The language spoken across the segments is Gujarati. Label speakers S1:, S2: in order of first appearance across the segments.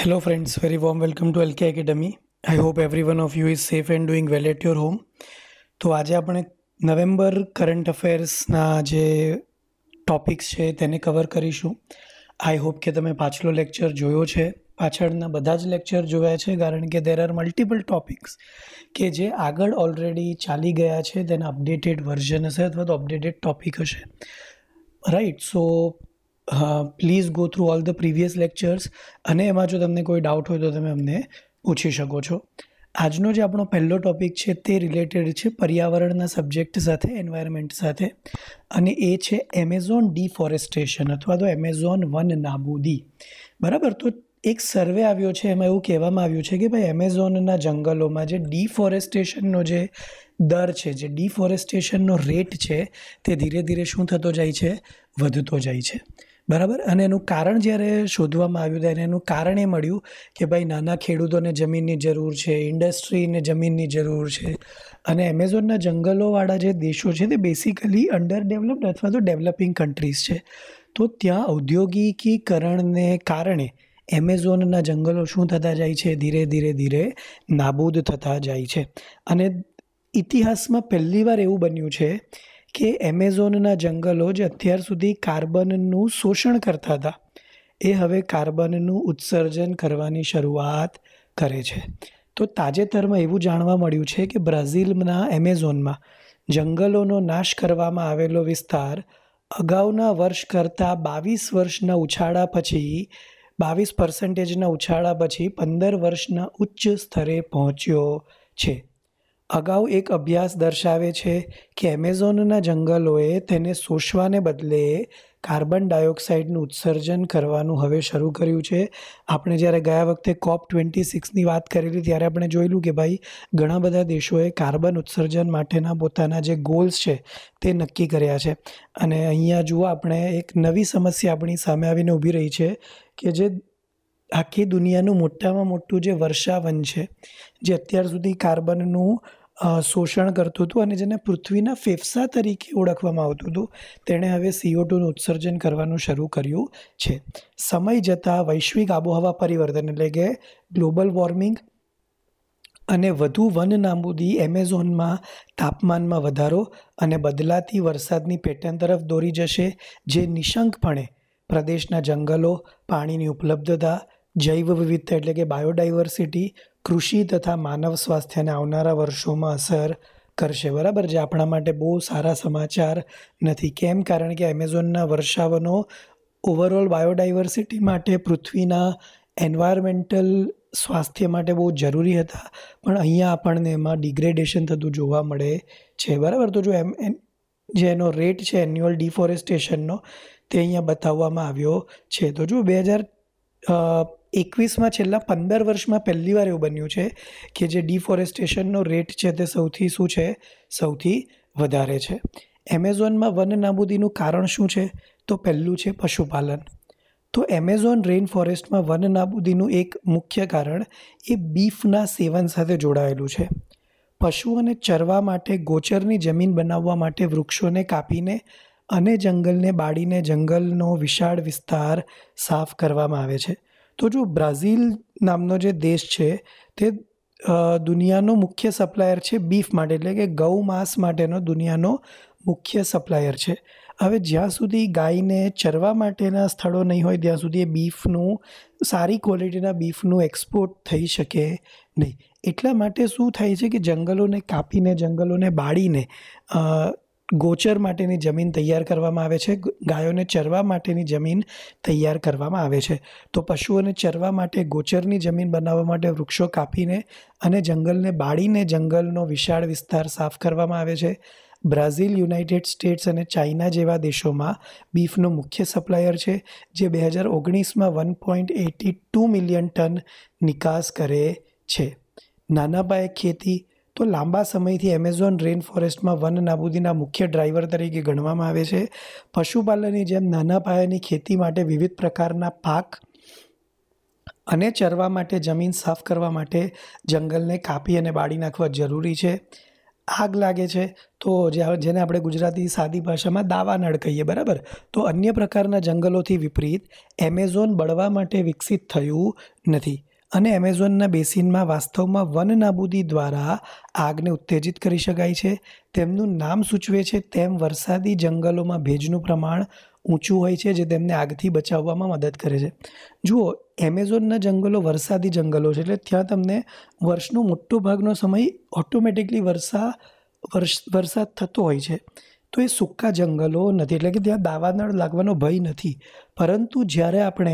S1: Hello friends, very warm welcome to LK Academy. I hope every one of you is safe and doing well at your home. તો આજે આપણે નવેમ્બર કરંટ અફેર્સના જે ટોપિક્સ છે તેને કવર કરીશું આઈ હોપ કે તમે પાછલો લેક્ચર જોયો છે પાછળના બધા જ લેક્ચર જોયા છે કારણ કે દેર આર મલ્ટિપલ ટોપિક્સ કે જે આગળ ઓલરેડી ચાલી ગયા છે તેના અપડેટેડ વર્ઝન હશે અથવા તો અપડેટેડ ટોપિક હશે right so please go through all the previous lectures અને એમાં જો તમને કોઈ ડાઉટ હોય તો તમે અમને પૂછી શકો છો આજનો જે આપણો પહેલો ટૉપિક છે તે રિલેટેડ છે પર્યાવરણના સબ્જેક્ટ સાથે એન્વાયરમેન્ટ સાથે અને એ છે એમેઝોન ડિફોરેસ્ટેશન અથવા તો એમેઝોન વન નાબૂદી બરાબર તો એક સર્વે આવ્યો છે એમાં એવું કહેવામાં આવ્યું છે કે ભાઈ એમેઝોનના જંગલોમાં જે ડિફોરેસ્ટેશનનો જે દર છે જે ડિફોરેસ્ટેશનનો રેટ છે તે ધીરે ધીરે શું થતો જાય છે વધતો જાય છે બરાબર અને એનું કારણ જ્યારે શોધવામાં આવ્યું ત્યારે એનું કારણ એ મળ્યું કે ભાઈ નાના ખેડૂતોને જમીનની જરૂર છે ઇન્ડસ્ટ્રીને જમીનની જરૂર છે અને એમેઝોનના જંગલોવાળા જે દેશો છે તે બેસિકલી અંડર ડેવલપ્ડ અથવા તો ડેવલપિંગ કન્ટ્રીઝ છે તો ત્યાં ઔદ્યોગિકીકરણને કારણે એમેઝોનના જંગલો શું થતા જાય છે ધીરે ધીરે ધીરે નાબૂદ થતા જાય છે અને ઇતિહાસમાં પહેલીવાર એવું બન્યું છે કે એમેઝોનના જંગલો જ અત્યાર સુધી કાર્બનનું શોષણ કરતા હતા એ હવે કાર્બનનું ઉત્સર્જન કરવાની શરૂઆત કરે છે તો તાજેતરમાં એવું જાણવા મળ્યું છે કે બ્રાઝિલના એમેઝોનમાં જંગલોનો નાશ કરવામાં આવેલો વિસ્તાર અગાઉના વર્ષ કરતાં બાવીસ વર્ષના ઉછાળા પછી બાવીસ પર્સન્ટેજના ઉછાળા પછી પંદર વર્ષના ઉચ્ચ સ્તરે પહોંચ્યો છે અગાઉ એક અભ્યાસ દર્શાવે છે કે એમેઝોનના જંગલોએ તેને શોષવાને બદલે કાર્બન ડાયોક્સાઇડનું ઉત્સર્જન કરવાનું હવે શરૂ કર્યું છે આપણે જ્યારે ગયા વખતે કોપ ટ્વેન્ટી સિક્સની વાત કરેલી ત્યારે આપણે જોયેલું કે ભાઈ ઘણા બધા દેશોએ કાર્બન ઉત્સર્જન માટેના પોતાના જે ગોલ્સ છે તે નક્કી કર્યા છે અને અહીંયા જુઓ આપણે એક નવી સમસ્યા આપણી સામે આવીને ઊભી રહી છે કે જે આખી દુનિયાનું મોટામાં મોટું જે વર્ષાવન છે જે અત્યાર સુધી કાર્બનનું શોષણ કરતું હતું અને જેને પૃથ્વીના ફેફસા તરીકે ઓળખવામાં આવતું હતું તેણે હવે સીઓટુનું ઉત્સર્જન કરવાનું શરૂ કર્યું છે સમય જતાં વૈશ્વિક આબોહવા પરિવર્તન એટલે કે ગ્લોબલ વોર્મિંગ અને વધુ વન નાબૂદી એમેઝોનમાં તાપમાનમાં વધારો અને બદલાતી વરસાદની પેટર્ન તરફ દોરી જશે જે નિશંકપણે પ્રદેશના જંગલો પાણીની ઉપલબ્ધતા જૈવ વિવિધતા એટલે કે બાયોડાયવર્સિટી કૃષિ તથા માનવ સ્વાસ્થ્યને આવનારા વર્ષોમાં અસર કરશે બરાબર જે આપણા માટે બહુ સારા સમાચાર નથી કેમ કારણ કે એમેઝોનના વર્ષાવનો ઓવરઓલ બાયોડાયવર્સિટી માટે પૃથ્વીના એન્વાયરમેન્ટલ સ્વાસ્થ્ય માટે બહુ જરૂરી હતા પણ અહીંયા આપણને એમાં ડિગ્રેડેશન થતું જોવા મળે છે બરાબર તો જો એમ જે એનો રેટ છે એન્યુઅલ ડિફોરેસ્ટેશનનો તે અહીંયા બતાવવામાં આવ્યો છે તો જો બે હજાર એકવીસમાં છેલ્લા પંદર વર્ષમાં પહેલીવાર એવું બન્યું છે કે જે ડિફોરેસ્ટેશનનો રેટ છે તે સૌથી શું છે સૌથી વધારે છે એમેઝોનમાં વન નાબૂદીનું કારણ શું છે તો પહેલું છે પશુપાલન તો એમેઝોન રેઇન ફોરેસ્ટમાં વન નાબૂદીનું એક મુખ્ય કારણ એ બીફના સેવન સાથે જોડાયેલું છે પશુઓને ચરવા માટે ગોચરની જમીન બનાવવા માટે વૃક્ષોને કાપીને અને જંગલને બાળીને જંગલનો વિશાળ વિસ્તાર સાફ કરવામાં આવે છે તો જો બ્રાઝિલ નામનો જે દેશ છે તે દુનિયાનો મુખ્ય સપ્લાયર છે બીફ માટે એટલે કે ગૌ માંસ માટેનો દુનિયાનો મુખ્ય સપ્લાયર છે હવે જ્યાં સુધી ગાયને ચરવા માટેના સ્થળો નહીં હોય ત્યાં સુધી એ બીફનું સારી ક્વોલિટીના બીફનું એક્સપોર્ટ થઈ શકે નહીં એટલા માટે શું થાય છે કે જંગલોને કાપીને જંગલોને બાળીને ગોચર માટેની જમીન તૈયાર કરવામાં આવે છે ગાયોને ચરવા માટેની જમીન તૈયાર કરવામાં આવે છે તો પશુઓને ચરવા માટે ગોચરની જમીન બનાવવા માટે વૃક્ષો કાપીને અને જંગલને બાળીને જંગલનો વિશાળ વિસ્તાર સાફ કરવામાં આવે છે બ્રાઝિલ યુનાઇટેડ સ્ટેટ્સ અને ચાઇના જેવા દેશોમાં બીફનો મુખ્ય સપ્લાયર છે જે બે હજાર ઓગણીસમાં one point eighty two million ton નિકાસ કરે છે નાના પાયે ખેતી તો લાંબા સમયથી એમેઝોન રેન ફોરેસ્ટમાં વન નાબૂદીના મુખ્ય ડ્રાઈવર તરીકે ગણવામાં આવે છે પશુપાલનની જેમ નાના પાયાની ખેતી માટે વિવિધ પ્રકારના પાક અને ચરવા માટે જમીન સાફ કરવા માટે જંગલને કાપી અને બાળી નાખવા જરૂરી છે આગ લાગે છે તો જેને આપણે ગુજરાતી સાદી ભાષામાં દાવાનળ કહીએ બરાબર તો અન્ય પ્રકારના જંગલોથી વિપરીત એમેઝોન બળવા માટે વિકસિત થયું નથી અને એમેઝોનના બેસિનમાં વાસ્તવમાં વન નાબૂદી દ્વારા આગને ઉત્તેજિત કરી શકાય છે તેમનું નામ સૂચવે છે તેમ વરસાદી જંગલોમાં ભેજનું પ્રમાણ ઊંચું હોય છે જે તેમને આગથી બચાવવામાં મદદ કરે છે જુઓ એમેઝોનના જંગલો વરસાદી જંગલો છે એટલે ત્યાં તમને વર્ષનો મોટો ભાગનો સમય ઓટોમેટિકલી વરસા વર્ષ વરસાદ થતો હોય છે તો એ સૂકા જંગલો નથી એટલે કે ત્યાં દાવાનળ લાગવાનો ભય નથી પરંતુ જ્યારે આપણે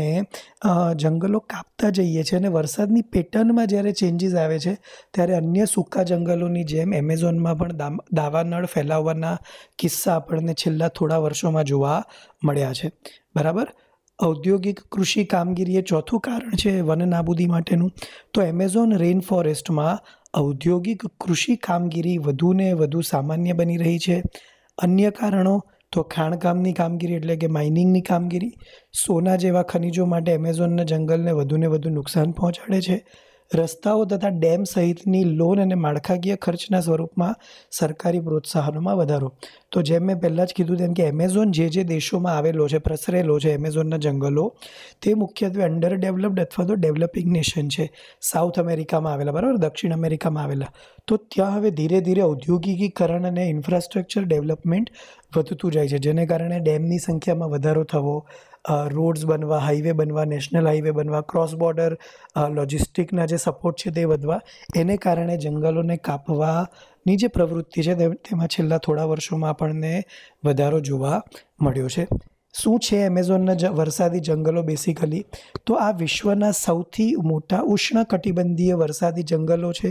S1: જંગલો કાપતા જઈએ છીએ અને વરસાદની પેટર્નમાં જ્યારે ચેન્જીસ આવે છે ત્યારે અન્ય સૂકા જંગલોની જેમ એમેઝોનમાં પણ દાવાનળ ફેલાવવાના કિસ્સા આપણને છેલ્લા થોડા વર્ષોમાં જોવા મળ્યા છે બરાબર ઔદ્યોગિક કૃષિ કામગીરી એ ચોથું કારણ છે વન નાબૂદી માટેનું તો એમેઝોન રેન ફોરેસ્ટમાં ઔદ્યોગિક કૃષિ કામગીરી વધુને વધુ સામાન્ય બની રહી છે અન્ય કારણો તો ખાણકામની કામગીરી એટલે કે માઇનિંગની કામગીરી સોના જેવા ખનીજો માટે એમેઝોનના જંગલને વધુને વધુ નુકસાન પહોંચાડે છે રસ્તાઓ તથા ડેમ સહિતની લોન અને માળખાકીય ખર્ચના સ્વરૂપમાં સરકારી પ્રોત્સાહનોમાં વધારો તો જેમ મેં પહેલાં જ કીધું તેમ કે એમેઝોન જે જે દેશોમાં આવેલો છે પ્રસરેલો છે એમેઝોનના જંગલો તે મુખ્યત્વે અંડર ડેવલપ્ડ અથવા તો ડેવલપિંગ નેશન છે સાઉથ અમેરિકામાં આવેલા બરાબર દક્ષિણ અમેરિકામાં આવેલા તો ત્યાં હવે ધીરે ધીરે ઔદ્યોગિકીકરણ અને ઇન્ફ્રાસ્ટ્રક્ચર ડેવલપમેન્ટ વધતું જાય છે જેને કારણે ડેમની સંખ્યામાં વધારો થવો રોડ્સ બનવા હાઈવે બનવા નેશનલ હાઈવે બનવા ક્રોસ બોર્ડર લોજિસ્ટિકના જે સપોર્ટ છે તે વધવા એને કારણે જંગલોને કાપવાની જે પ્રવૃત્તિ છે તેમાં છેલ્લા થોડા વર્ષોમાં આપણને વધારો જોવા મળ્યો છે શું છે એમેઝોનના વરસાદી જંગલો બેસિકલી તો આ વિશ્વના સૌથી મોટા ઉષ્ણ કટિબંધીય વરસાદી જંગલો છે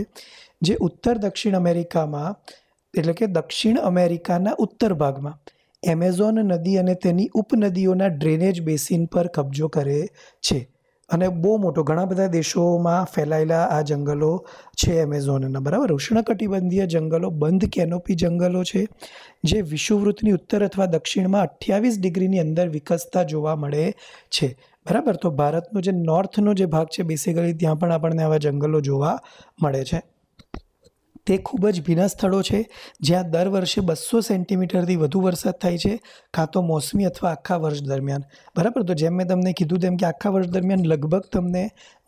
S1: જે ઉત્તર દક્ષિણ અમેરિકામાં એટલે કે દક્ષિણ અમેરિકાના ઉત્તર ભાગમાં એમેઝોન નદી અને તેની ઉપનદીઓના ડ્રેનેજ બેસિન પર કબજો કરે છે અને બહુ મોટો ઘણા બધા દેશોમાં ફેલાયેલા આ જંગલો છે એમેઝોનના બરાબર ઉષ્ણકટિબંધીય જંગલો બંધ કેનોપી જંગલો છે જે વિષુવવૃત્તની ઉત્તર અથવા દક્ષિણમાં અઠ્યાવીસ ડિગ્રીની અંદર વિકસતા જોવા મળે છે બરાબર તો ભારતનો જે નોર્થનો જે ભાગ છે બેસિકલી ત્યાં પણ આપણને આવા જંગલો જોવા મળે છે તે ખૂબ જ ભીના સ્થળો છે જ્યાં દર વર્ષે બસો સેન્ટીમીટરથી વધુ વરસાદ થાય છે કાં તો મોસમી અથવા આખા વર્ષ દરમિયાન બરાબર તો જેમ મેં તમને કીધું તેમ કે આખા વર્ષ દરમિયાન લગભગ તમને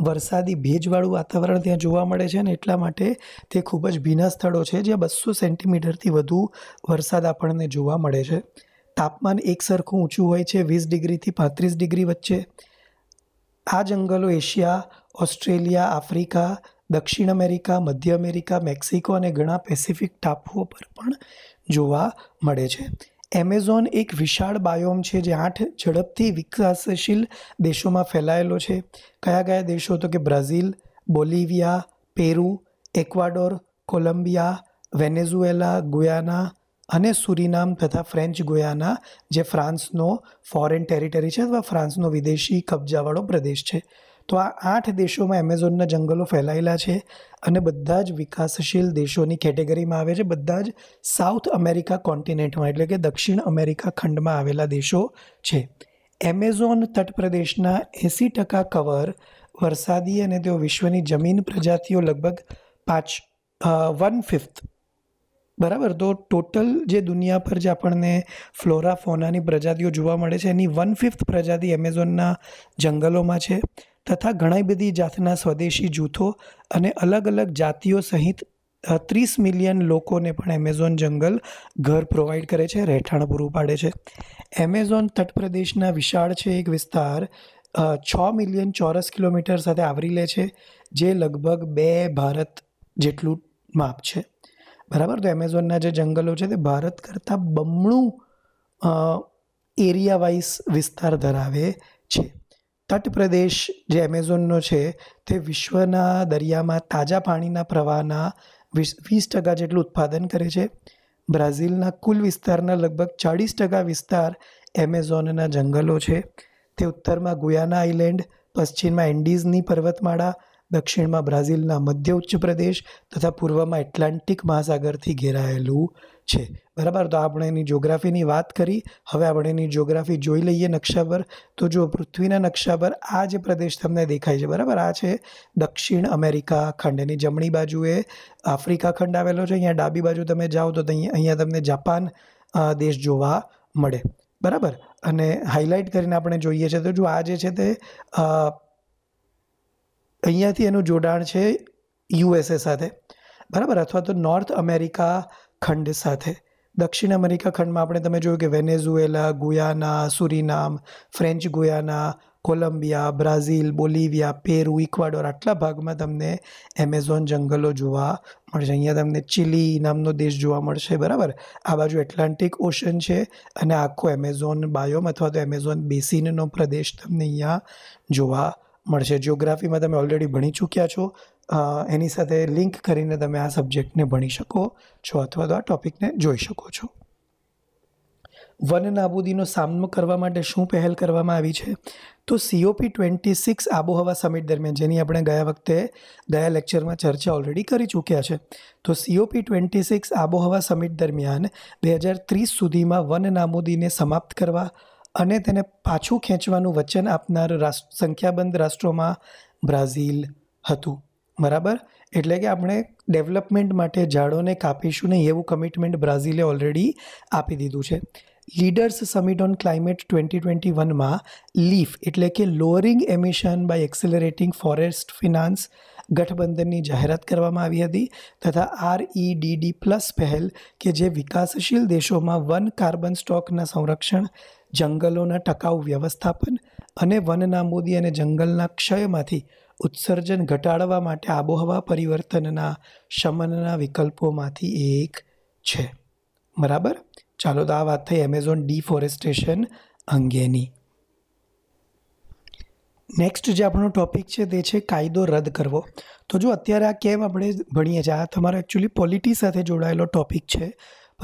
S1: વરસાદી ભેજવાળું વાતાવરણ ત્યાં જોવા મળે છે ને એટલા માટે તે ખૂબ જ ભીના સ્થળો છે જ્યાં બસો સેન્ટીમીટરથી વધુ વરસાદ આપણને જોવા મળે છે તાપમાન એક સરખું ઊંચું હોય છે વીસ ડિગ્રીથી પાંત્રીસ ડિગ્રી વચ્ચે આ જંગલો એશિયા ઓસ્ટ્રેલિયા આફ્રિકા દક્ષિણ અમેરિકા મધ્ય અમેરિકા મેક્સિકો અને ઘણા પેસિફિક ટાપુઓ પર પણ જોવા મળે છે એમેઝોન એક વિશાળ બાયોમ છે જે આઠ ઝડપથી વિકાસશીલ દેશોમાં ફેલાયેલો છે કયા કયા દેશો તો કે Brazil Bolivia Peru Ecuador Colombia Venezuela Guyana અને સુરીનામ તથા ફ્રેન્ચ ગોયાના જે ફ્રાન્સનો ફોરેન ટેરિટરી છે અથવા ફ્રાન્સનો વિદેશી કબજાવાળો પ્રદેશ છે તો આ આઠ દેશોમાં એમેઝોનના જંગલો ફેલાયેલા છે અને બધા જ વિકાસશીલ દેશોની કેટેગરીમાં આવે છે બધા જ સાઉથ અમેરિકા કોન્ટિનેન્ટમાં એટલે કે દક્ષિણ અમેરિકા ખંડમાં આવેલા દેશો છે એમેઝોન તટપ્રદેશના એંસી ટકા કવર વરસાદી અને તેઓ વિશ્વની જમીન પ્રજાતિઓ લગભગ પાંચ વન ફિફ્થ બરાબર તો ટોટલ જે દુનિયા પર જે આપણને ફ્લોરા ફોનાની પ્રજાતિઓ જોવા મળે છે એની વન ફિફ્થ પ્રજાતિ એમેઝોનના જંગલોમાં છે તથા ઘણી બધી જાતના સ્વદેશી જૂથો અને અલગ અલગ જાતિઓ સહિત ત્રીસ મિલિયન લોકોને પણ એમેઝોન જંગલ ઘર પ્રોવાઈડ કરે છે રહેઠાણ પૂરું પાડે છે એમેઝોન તટપ્રદેશના વિશાળ છે એક વિસ્તાર છ મિલિયન ચોરસ કિલોમીટર સાથે આવરી લે છે જે લગભગ બે ભારત જેટલું માપ છે બરાબર તો એમેઝોનના જે જંગલો છે તે ભારત કરતાં બમણું એરિયા વાઇઝ વિસ્તાર ધરાવે છે તટ પ્રદેશ જે એમેઝોનનો છે તે વિશ્વના દરિયામાં તાજા પાણીના પ્રવાહના વીસ વીસ ટકા જેટલું ઉત્પાદન કરે છે બ્રાઝિલના કુલ વિસ્તારના લગભગ ચાળીસ ટકા વિસ્તાર એમેઝોનના જંગલો છે તે ઉત્તરમાં ગુયાના આઇલેન્ડ પશ્ચિમમાં એન્ડીઝની પર્વતમાળા દક્ષિણમાં બ્રાઝિલના મધ્ય ઉચ્ચ પ્રદેશ તથા પૂર્વમાં એટલાન્ટિક મહાસાગરથી ઘેરાયેલું છે બરાબર તો આપણે એની જ્યોગ્રાફીની વાત કરી હવે આપણે એની જોગ્રાફી જોઈ લઈએ નકશા પર તો જો પૃથ્વીના નકશા પર આ જે પ્રદેશ તમને દેખાય છે બરાબર આ છે દક્ષિણ અમેરિકા ખંડ એની જમણી બાજુએ આફ્રિકા ખંડ આવેલો છે અહીંયા ડાબી બાજુ તમે જાઓ તો અહીંયા તમને જાપાન દેશ જોવા મળે બરાબર અને હાઇલાઇટ કરીને આપણે જોઈએ છે તો જો આ જે છે તે અહીંયાથી એનું જોડાણ છે યુએસએ સાથે બરાબર અથવા તો નોર્થ અમેરિકા ખંડ સાથે દક્ષિણ અમેરિકા ખંડમાં આપણે તમે જોયું કે Venezuela Guyana Suriname French Guiana Colombia Brazil Bolivia Peru Ecuador આટલા ભાગમાં તમને એમેઝોન જંગલો જોવા મળશે અહીંયા તમને ચીલી નામનો દેશ જોવા મળશે બરાબર આ બાજુ એટલાન્ટિક ઓશન છે અને આખો એમેઝોન બાયોમ અથવા તો એમેઝોન બેસિનનો પ્રદેશ તમને અહીંયા જોવા મળશે જિયોગ્રાફીમાં તમે ઓલરેડી ભણી ચૂક્યા છો એની સાથે લિંક કરીને તમે આ સબ્જેક્ટને ભણી શકો છો અથવા તો આ ટોપિકને જોઈ શકો છો વન નાબૂદીનો સામનો કરવા માટે શું પહેલ કરવામાં આવી છે તો સીઓપી ટ્વેન્ટી સિક્સ આબોહવા સમિટ દરમિયાન જેની આપણે ગયા વખતે ગયા લેક્ચરમાં ચર્ચા ઓલરેડી કરી ચૂક્યા છે તો સીઓપી ટ્વેન્ટી સિક્સ આબોહવા સમિટ દરમિયાન બે હજાર ત્રીસ સુધીમાં વન નાબૂદીને સમાપ્ત કરવા અને તેને પાછું ખેંચવાનું વચન આપનાર રાષ્ટ્ર સંખ્યાબંધ રાષ્ટ્રોમાં બ્રાઝિલ હતું બરાબર એટલે કે આપણે ડેવલપમેન્ટ માટે ઝાડોને કાપીશું નહીં એવું કમિટમેન્ટ બ્રાઝિલે ઓલરેડી આપી દીધું છે leaders summit on climate twenty twenty વનમાં લીફ એટલે કે lowering emission by accelerating forest finance ગઠબંધનની જાહેરાત કરવામાં આવી હતી તથા આરઈડીડી પ્લસ પહેલ કે જે વિકાસશીલ દેશોમાં વન કાર્બન સ્ટોકના સંરક્ષણ જંગલોના ટકાઉ વ્યવસ્થાપન અને વનનામૂદી અને જંગલના ક્ષયમાંથી ઉત્સર્જન ઘટાડવા માટે આબોહવા પરિવર્તનના શમનના વિકલ્પોમાંથી એક છે બરાબર ચાલો તો આ વાત થઈ એમેઝોન ડિફોરેસ્ટેશન અંગેની નેક્સ્ટ જે આપણો ટૉપિક છે તે છે કાયદો રદ કરવો તો જો અત્યારે આ કેમ આપણે ભણીએ છીએ આ તમારો એકચ્યુઅલી પોલિટી સાથે જોડાયેલો ટોપિક છે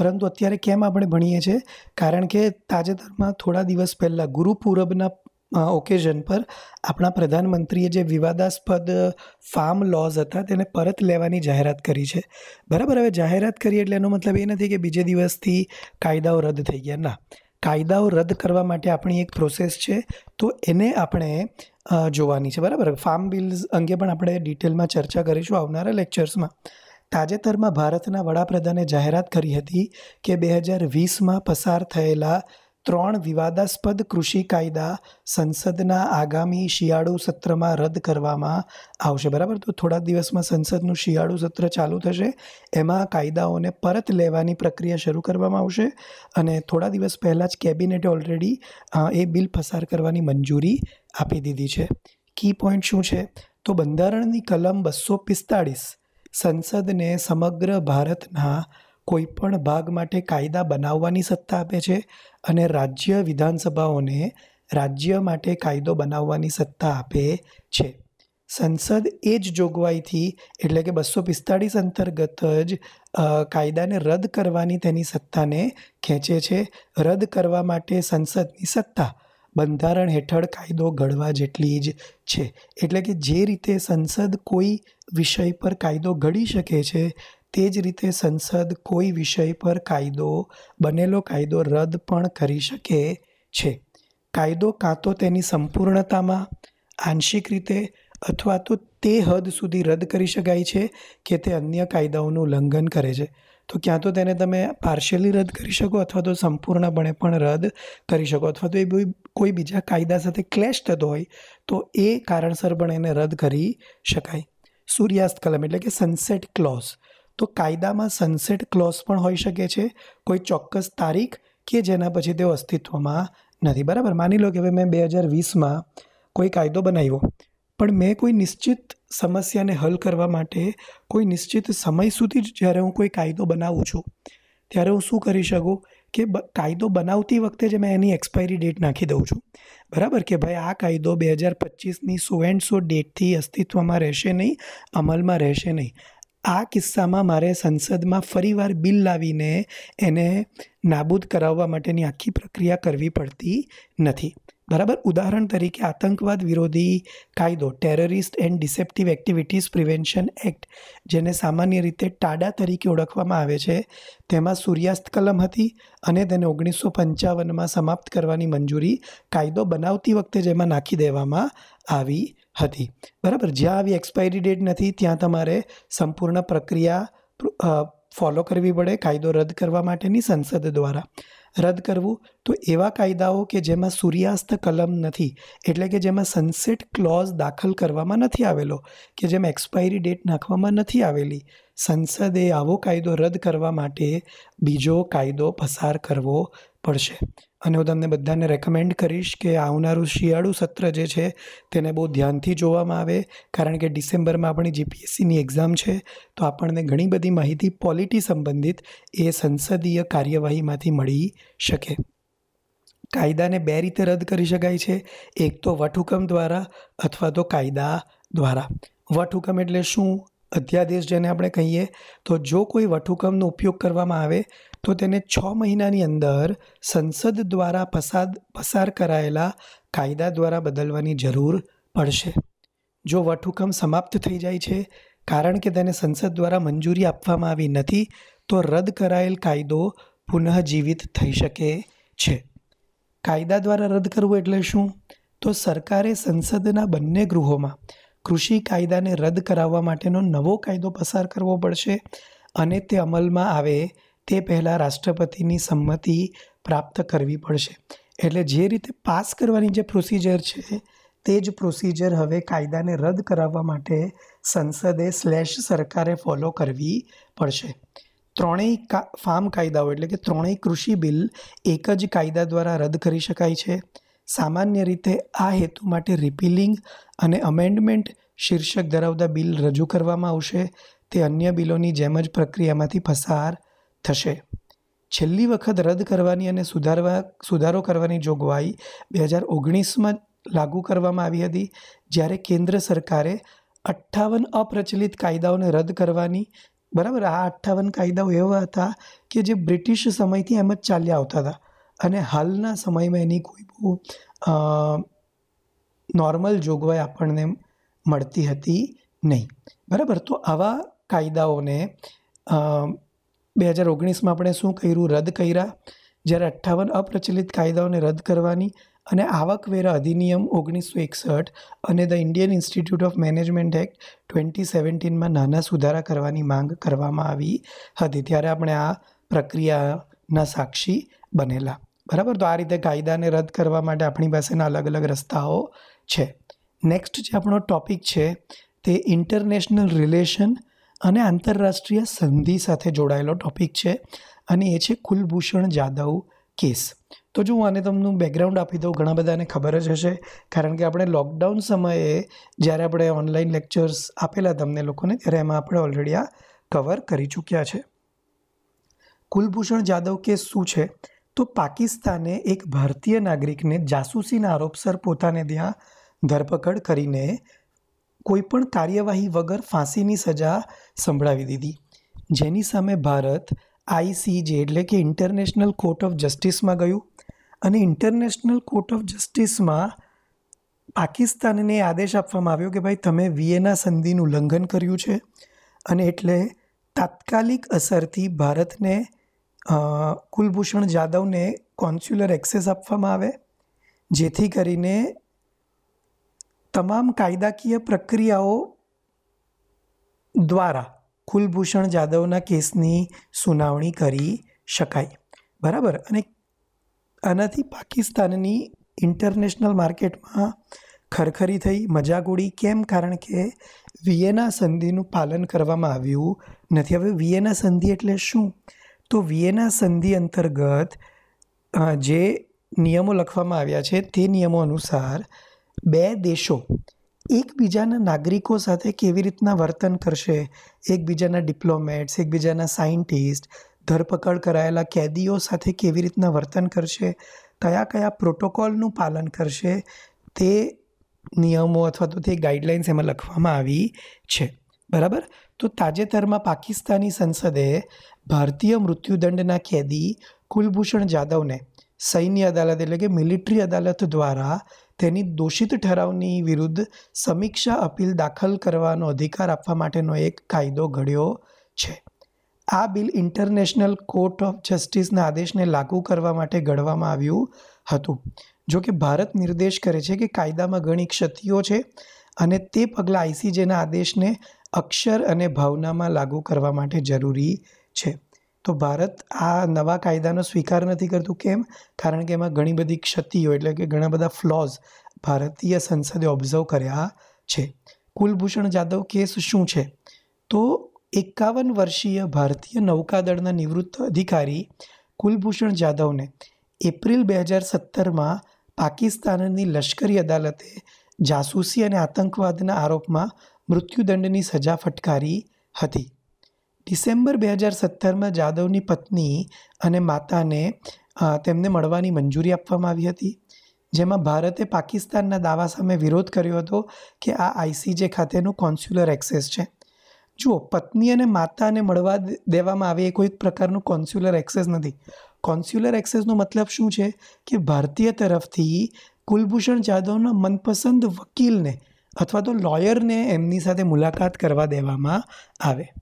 S1: પરંતુ અત્યારે કેમ આપણે ભણીએ છીએ કારણ કે તાજેતરમાં થોડા દિવસ પહેલાં ગુરુ પૂરબના ઓકેઝન પર આપણા પ્રધાનમંત્રીએ જે વિવાદાસ્પદ ફાર્મ લોઝ હતા તેને પરત લેવાની જાહેરાત કરી છે બરાબર હવે જાહેરાત કરી એટલે એનો મતલબ એ નથી કે બીજે દિવસથી કાયદાઓ રદ થઈ ગયા ના કાયદાઓ રદ કરવા માટે આપણી એક પ્રોસેસ છે તો એને આપણે જોવાની છે બરાબર ફાર્મ બિલ્સ અંગે પણ આપણે ડિટેલમાં ચર્ચા કરીશું આવનારા લેક્ચર્સમાં તાજેતરમાં ભારતના વડાપ્રધાને જાહેરાત કરી હતી કે બે હજાર વીસમાં પસાર થયેલા ત્રણ વિવાદાસ્પદ કૃષિ કાયદા સંસદના આગામી શિયાળુ સત્રમાં રદ કરવામાં આવશે બરાબર તો થોડાક દિવસમાં સંસદનું શિયાળુ સત્ર ચાલુ થશે એમાં કાયદાઓને પરત લેવાની પ્રક્રિયા શરૂ કરવામાં આવશે અને થોડા દિવસ પહેલાં જ કેબિનેટે ઓલરેડી એ બિલ પસાર કરવાની મંજૂરી આપી દીધી છે કી પોઈન્ટ શું છે તો બંધારણની કલમ બસો પિસ્તાળીસ સંસદને સમગ્ર ભારતના કોઈપણ ભાગ માટે કાયદા બનાવવાની સત્તા આપે છે અને રાજ્ય વિધાનસભાઓને રાજ્ય માટે કાયદો બનાવવાની સત્તા આપે છે સંસદ એ જ જોગવાઈથી એટલે કે બસો પિસ્તાળીસ અંતર્ગત જ કાયદાને રદ કરવાની તેની સત્તાને ખેંચે છે રદ કરવા માટે સંસદની સત્તા બંધારણ હેઠળ કાયદો ઘડવા જેટલી જ છે એટલે કે જે રીતે સંસદ કોઈ વિષય પર કાયદો ઘડી શકે છે તે જ રીતે સંસદ કોઈ વિષય પર કાયદો બનેલો કાયદો રદ પણ કરી શકે છે કાયદો કાં તો તેની સંપૂર્ણતામાં આંશિક રીતે અથવા તો તે હદ સુધી રદ કરી શકાય છે કે તે અન્ય કાયદાઓનું ઉલ્લંઘન કરે છે તો ક્યાં તો તેને તમે પાર્શિયલી રદ કરી શકો અથવા તો સંપૂર્ણપણે પણ રદ કરી શકો અથવા તો એ કોઈ બીજા કાયદા સાથે ક્લેશ થતો હોય તો એ કારણસર પણ એને રદ કરી શકાય સૂર્યાસ્ત કલમ એટલે કે સનસેટ ક્લોઝ તો કાયદામાં સનસેટ ક્લોઝ પણ હોઈ શકે છે કોઈ ચોક્કસ તારીખ કે જેના પછી તેઓ અસ્તિત્વમાં નથી બરાબર માની લો કે હવે મેં બે હજાર વીસમાં કોઈ કાયદો બનાવ્યો પણ મેં કોઈ નિશ્ચિત સમસ્યાને હલ કરવા માટે કોઈ નિશ્ચિત સમય સુધી જ જ્યારે હું કોઈ કાયદો બનાવું છું ત્યારે હું શું કરી શકું કે કાયદો બનાવતી વખતે જ મેં એની એક્સપાયરી ડેટ નાખી દઉં છું બરાબર કે ભાઈ આ કાયદો બે હજાર પચીસની સો એન્ડ સો ડેટથી અસ્તિત્વમાં રહેશે નહીં અમલમાં રહેશે નહીં આ કિસ્સામાં મારે સંસદમાં ફરીવાર બિલ લાવીને એને નાબૂદ કરાવવા માટેની આખી પ્રક્રિયા કરવી પડતી નથી બરાબર ઉદાહરણ તરીકે આતંકવાદ વિરોધી કાયદો terrorist and deceptive activities prevention act જેને સામાન્ય રીતે ટાડા તરીકે ઓળખવામાં આવે છે તેમાં સૂર્યાસ્ત કલમ હતી અને તેને ઓગણીસો પંચાવનમાં સમાપ્ત કરવાની મંજૂરી કાયદો બનાવતી વખતે જેમાં નાખી દેવામાં આવી હતી બરાબર જ્યાં આવી એક્સપાયરી ડેટ નથી ત્યાં તમારે સંપૂર્ણ પ્રક્રિયા ફોલો કરવી પડે કાયદો રદ કરવા માટેની સંસદ દ્વારા રદ કરવું તો એવા કાયદાઓ કે જેમાં સૂર્યાસ્ત કલમ નથી એટલે કે જેમાં સનસેટ ક્લોઝ દાખલ કરવામાં નથી આવેલો કે જેમાં એક્સપાયરી ડેટ નાખવામાં નથી આવેલી સંસદે આવો કાયદો રદ કરવા માટે બીજો કાયદો પસાર કરવો પડશે અને હું તમને બધાને રેકમેન્ડ કરીશ કે આવનારું શિયાળુ સત્ર જે છે તેને બહુ ધ્યાનથી જોવામાં આવે કારણ કે ડિસેમ્બરમાં આપણી જીપીએસસીની એક્ઝામ છે તો આપણને ઘણી બધી માહિતી પોલિટી સંબંધિત એ સંસદીય કાર્યવાહીમાંથી મળી શકે કાયદાને બે રીતે રદ કરી શકાય છે એક તો વટહુકમ દ્વારા અથવા તો કાયદા દ્વારા વટહુકમ એટલે શું અધ્યાદેશ જેને આપણે કહીએ તો જો કોઈ વટહુકમનો ઉપયોગ કરવામાં આવે તો તેને છ મહિનાની અંદર સંસદ દ્વારા પસાદ પસાર કરાયેલા કાયદા દ્વારા બદલવાની જરૂર પડશે જો વટહુકમ સમાપ્ત થઈ જાય છે કારણ કે તેને સંસદ દ્વારા મંજૂરી આપવામાં આવી નથી તો રદ કરાયેલ કાયદો પુનઃજીવિત થઈ શકે છે કાયદા દ્વારા રદ કરવું એટલે શું તો સરકારે સંસદના બંને ગૃહોમાં કૃષિ કાયદાને રદ કરાવવા માટેનો નવો કાયદો પસાર કરવો પડશે અને તે અમલમાં આવે તે પહેલાં રાષ્ટ્રપતિની સંમતિ પ્રાપ્ત કરવી પડશે એટલે જે રીતે પાસ કરવાની જે પ્રોસિજર છે તે જ પ્રોસિજર હવે કાયદાને રદ કરાવવા માટે સંસદે સ્લેશ સરકારે ફોલો કરવી પડશે ત્રણેય ફાર્મ કાયદાઓ એટલે કે ત્રણેય કૃષિ બિલ એક જ કાયદા દ્વારા રદ કરી શકાય છે સામાન્ય રીતે આ હેતુ માટે રિપીલિંગ અને અમેન્ડમેન્ટ શીર્ષક ધરાવતા બિલ રજૂ કરવામાં આવશે તે અન્ય બિલોની જેમ જ પ્રક્રિયામાંથી પસાર થશે છેલ્લી વખત રદ કરવાની અને સુધારવા સુધારો કરવાની જોગવાઈ બે હજાર ઓગણીસમાં લાગુ કરવામાં આવી હતી જ્યારે કેન્દ્ર સરકારે અઠ્ઠાવન અપ્રચલિત કાયદાઓને રદ કરવાની બરાબર આ અઠ્ઠાવન કાયદાઓ એવા હતા કે જે બ્રિટિશ સમયથી એમ જ ચાલ્યા આવતા હતા અને હાલના સમયમાં એની કોઈ બહુ નોર્મલ જોગવાઈ આપણને મળતી હતી નહીં બરાબર તો આવા કાયદાઓને બે હજાર ઓગણીસમાં આપણે શું કર્યું રદ કર્યા જ્યારે અઠ્ઠાવન અપ્રચલિત કાયદાઓને રદ કરવાની અને આવકવેરા અધિનિયમ ઓગણીસો એકસઠ અને the Indian Institute of Management act twenty સેવન્ટીનમાં નાના સુધારા કરવાની માંગ કરવામાં આવી હતી ત્યારે આપણે આ પ્રક્રિયાના સાક્ષી બનેલા બરાબર તો આ રીતે કાયદાને રદ કરવા માટે આપણી પાસેના અલગ અલગ રસ્તાઓ છે નેક્સ્ટ જે આપણો ટોપિક છે તે ઇન્ટરનેશનલ રિલેશન અને આંતરરાષ્ટ્રીય સંધિ સાથે જોડાયેલો ટોપિક છે અને એ છે કુલભૂષણ જાદવ કેસ તો જો હું આને તમને બેકગ્રાઉન્ડ આપી દઉં ઘણા બધાને ખબર જ હશે કારણ કે આપણે લોકડાઉન સમયે જ્યારે આપણે ઓનલાઈન લેક્ચર્સ આપેલા તમને લોકોને ત્યારે એમાં આપણે ઓલરેડી આ કવર કરી ચૂક્યા છે કુલભૂષણ જાદવ કેસ શું છે તો પાકિસ્તાને એક ભારતીય નાગરિકને જાસૂસીના આરોપસર પોતાને ત્યાં ધરપકડ કરીને કોઈપણ કાર્યવાહી વગર ફાંસીની સજા સંભળાવી દીધી જેની સામે ભારત આઈસીજે એટલે કે ઇન્ટરનેશનલ કોર્ટ ઓફ જસ્ટિસમાં ગયું અને ઇન્ટરનેશનલ કોર્ટ ઓફ જસ્ટિસમાં પાકિસ્તાનને આદેશ આપવામાં આવ્યો કે ભાઈ તમે વિયેના સંધિનું ઉલ્લંઘન કર્યું છે અને એટલે તાત્કાલિક અસરથી ભારતને કુલભૂષણ જાદવને કોન્સ્યુલર એક્સેસ આપવામાં આવે જેથી કરીને તમામ કાયદાકીય પ્રક્રિયાઓ દ્વારા કુલભૂષણ જાદવના કેસની સુનાવણી કરી શકાય બરાબર અને આનાથી પાકિસ્તાનની ઇન્ટરનેશનલ માર્કેટમાં ખરખરી થઈ મજાક ઉડી કેમ કારણ કે વિયેના સંધિનું પાલન કરવામાં આવ્યું નથી હવે વિયેના સંધિ એટલે શું તો વિયેના સંધિ અંતર્ગત જે નિયમો લખવામાં આવ્યા છે તે નિયમો અનુસાર બે દેશો એકબીજાના નાગરિકો સાથે કેવી રીતના વર્તન કરશે એકબીજાના ડિપ્લોમેટ્સ એકબીજાના સાયન્ટિસ્ટ ધરપકડ કરાયેલા કેદીઓ સાથે કેવી રીતના વર્તન કરશે કયા કયા પ્રોટોકોલનું પાલન કરશે તે નિયમો અથવા તો તે ગાઈડલાઇન્સ એમાં લખવામાં આવી છે બરાબર તો તાજેતરમાં પાકિસ્તાની સંસદે ભારતીય મૃત્યુદંડના કેદી કુલભૂષણ જાદવને સૈન્ય અદાલત એટલે કે મિલિટરી અદાલત દ્વારા તેની દોષિત ઠરાવની વિરુદ્ધ સમીક્ષા અપીલ દાખલ કરવાનો અધિકાર આપવા માટેનો એક કાયદો ઘડ્યો છે આ બિલ ઇન્ટરનેશનલ કોર્ટ ઓફ જસ્ટિસના આદેશને લાગુ કરવા માટે ઘડવામાં આવ્યું હતું જો કે ભારત નિર્દેશ કરે છે કે કાયદામાં ઘણી ક્ષતિઓ છે અને તે પગલાં આઈસીજેના આદેશને અક્ષર અને ભાવનામાં લાગુ કરવા માટે જરૂરી છે તો ભારત આ નવા કાયદાનો સ્વીકાર નથી કરતું કેમ કારણ કે એમાં ઘણી બધી ક્ષતિઓ એટલે કે ઘણા બધા ફ્લોઝ ભારતીય સંસદે ઓબ્ઝર્વ કર્યા છે કુલભૂષણ જાધવ કેસ શું છે તો એકાવન વર્ષીય ભારતીય નૌકાદળના નિવૃત્ત અધિકારી કુલભૂષણ જાધવને એપ્રિલ બે હજાર સત્તરમાં પાકિસ્તાનની લશ્કરી અદાલતે જાસૂસી અને આતંકવાદના આરોપમાં મૃત્યુદંડની સજા ફટકારી હતી ડિસેમ્બર બે હજાર સત્તરમાં જાદવની પત્ની અને માતાને તેમને મળવાની મંજૂરી આપવામાં આવી હતી જેમાં ભારતે પાકિસ્તાનના દાવા સામે વિરોધ કર્યો હતો કે આ આઈસીજે ખાતેનું કોન્સ્યુલર એક્સેસ છે જુઓ પત્ની અને માતાને મળવા દેવામાં આવે એ કોઈ પ્રકારનું કોન્સ્યુલર એક્સેસ નથી કોન્સ્યુલર એક્સેસનો મતલબ શું છે કે ભારતીય તરફથી કુલભૂષણ જાધવના મનપસંદ વકીલને અથવા તો લોયરને એમની સાથે મુલાકાત કરવા દેવામાં આવે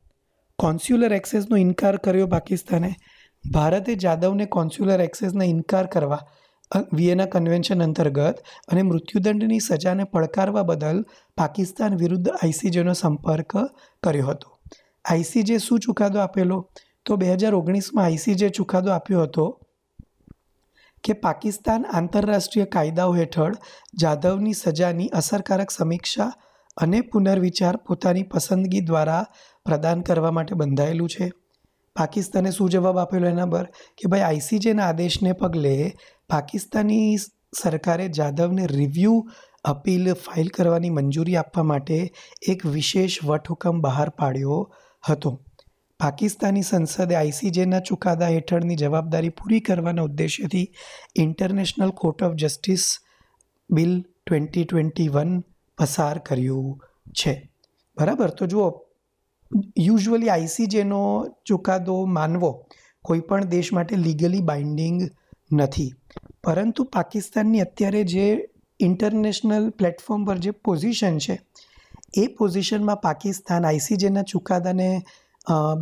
S1: કોન્સ્યુલર એક્સેસનો ઇનકાર કર્યો પાકિસ્તાને ભારતે જાદવને કોન્સ્યુલર એક્સેસના ઇનકાર કરવા વિયેના કન્વેન્શન અંતર્ગત અને મૃત્યુદંડની સજાને પડકારવા બદલ પાકિસ્તાન વિરુદ્ધ આઈસીજેનો સંપર્ક કર્યો હતો આઈસીજે શું ચુકાદો આપેલો તો બે હજાર ઓગણીસમાં આઈસીજે ચુકાદો આપ્યો હતો કે પાકિસ્તાન આંતરરાષ્ટ્રીય કાયદાઓ હેઠળ જાધવની સજાની અસરકારક સમીક્ષા અને પુનર્વિચાર પોતાની પસંદગી દ્વારા પ્રદાન કરવા માટે બંધાયેલું છે પાકિસ્તાને શું જવાબ આપેલો એના પર કે ભાઈ આઈસીજેના આદેશને પગલે પાકિસ્તાની સરકારે જાધવને રિવ્યૂ અપીલ ફાઇલ કરવાની મંજૂરી આપવા માટે એક વિશેષ વટહુકમ બહાર પાડ્યો હતો પાકિસ્તાની સંસદે આઈસીજેના ચુકાદા હેઠળની જવાબદારી પૂરી કરવાના ઉદ્દેશ્યથી International Court of Justice bill twenty twenty one પસાર કર્યું છે બરાબર તો જુઓ યુઝ્યુઅલી આઈસીજેનો ચુકાદો માનવો કોઈપણ દેશ માટે લીગલી બાઇન્ડિંગ નથી પરંતુ પાકિસ્તાનની અત્યારે જે ઇન્ટરનેશનલ પ્લેટફોર્મ પર જે પોઝિશન છે એ પોઝિશનમાં પાકિસ્તાન આઈસીજેના ચુકાદાને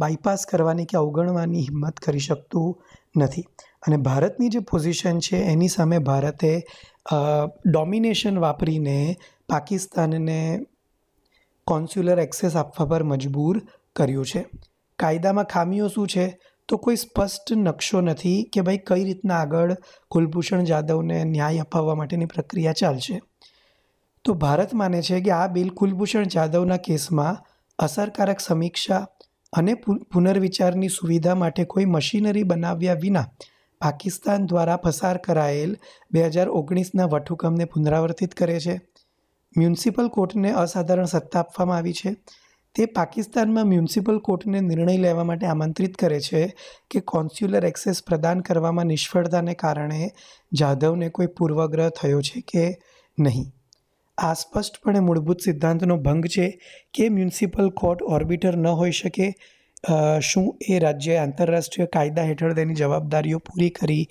S1: બાયપાસ કરવાની કે અવગણવાની હિંમત કરી શકતું નથી અને ભારતની જે પોઝિશન છે એની સામે ભારતે ડોમિનેશન વાપરીને પાકિસ્તાનને કોન્સ્યુલર એક્સેસ આપવા પર મજબૂર કર્યું છે કાયદામાં ખામીઓ શું છે તો કોઈ સ્પષ્ટ નકશો નથી કે ભાઈ કઈ રીતના આગળ કુલભૂષણ જાદવને ન્યાય અપાવવા માટેની પ્રક્રિયા ચાલશે તો ભારત માને છે કે આ બિલ કુલભૂષણ જાદવના કેસમાં અસરકારક સમીક્ષા અને પુનર્વિચારની સુવિધા માટે કોઈ મશીનરી બનાવ્યા વિના પાકિસ્તાન દ્વારા પસાર કરાયેલ બે હજાર ઓગણીસના વટહુકમને પુનરાવર્તિત કરે છે મ્યુનિસિપલ કોર્ટને અસાધારણ સત્તા આપવામાં આવી છે તે પાકિસ્તાનમાં મ્યુનિસિપલ કોર્ટને નિર્ણય લેવા માટે આમંત્રિત કરે છે કે કોન્સ્યુલર એક્સેસ પ્રદાન કરવામાં નિષ્ફળતાને કારણે જાધવને કોઈ પૂર્વગ્રહ થયો છે કે નહીં આ સ્પષ્ટપણે મૂળભૂત સિદ્ધાંતનો ભંગ છે કે મ્યુનિસિપલ કોર્ટ ઓર્બિટર ન હોઈ શકે શું એ રાજ્યે આંતરરાષ્ટ્રીય કાયદા હેઠળ તેની જવાબદારીઓ પૂરી કરી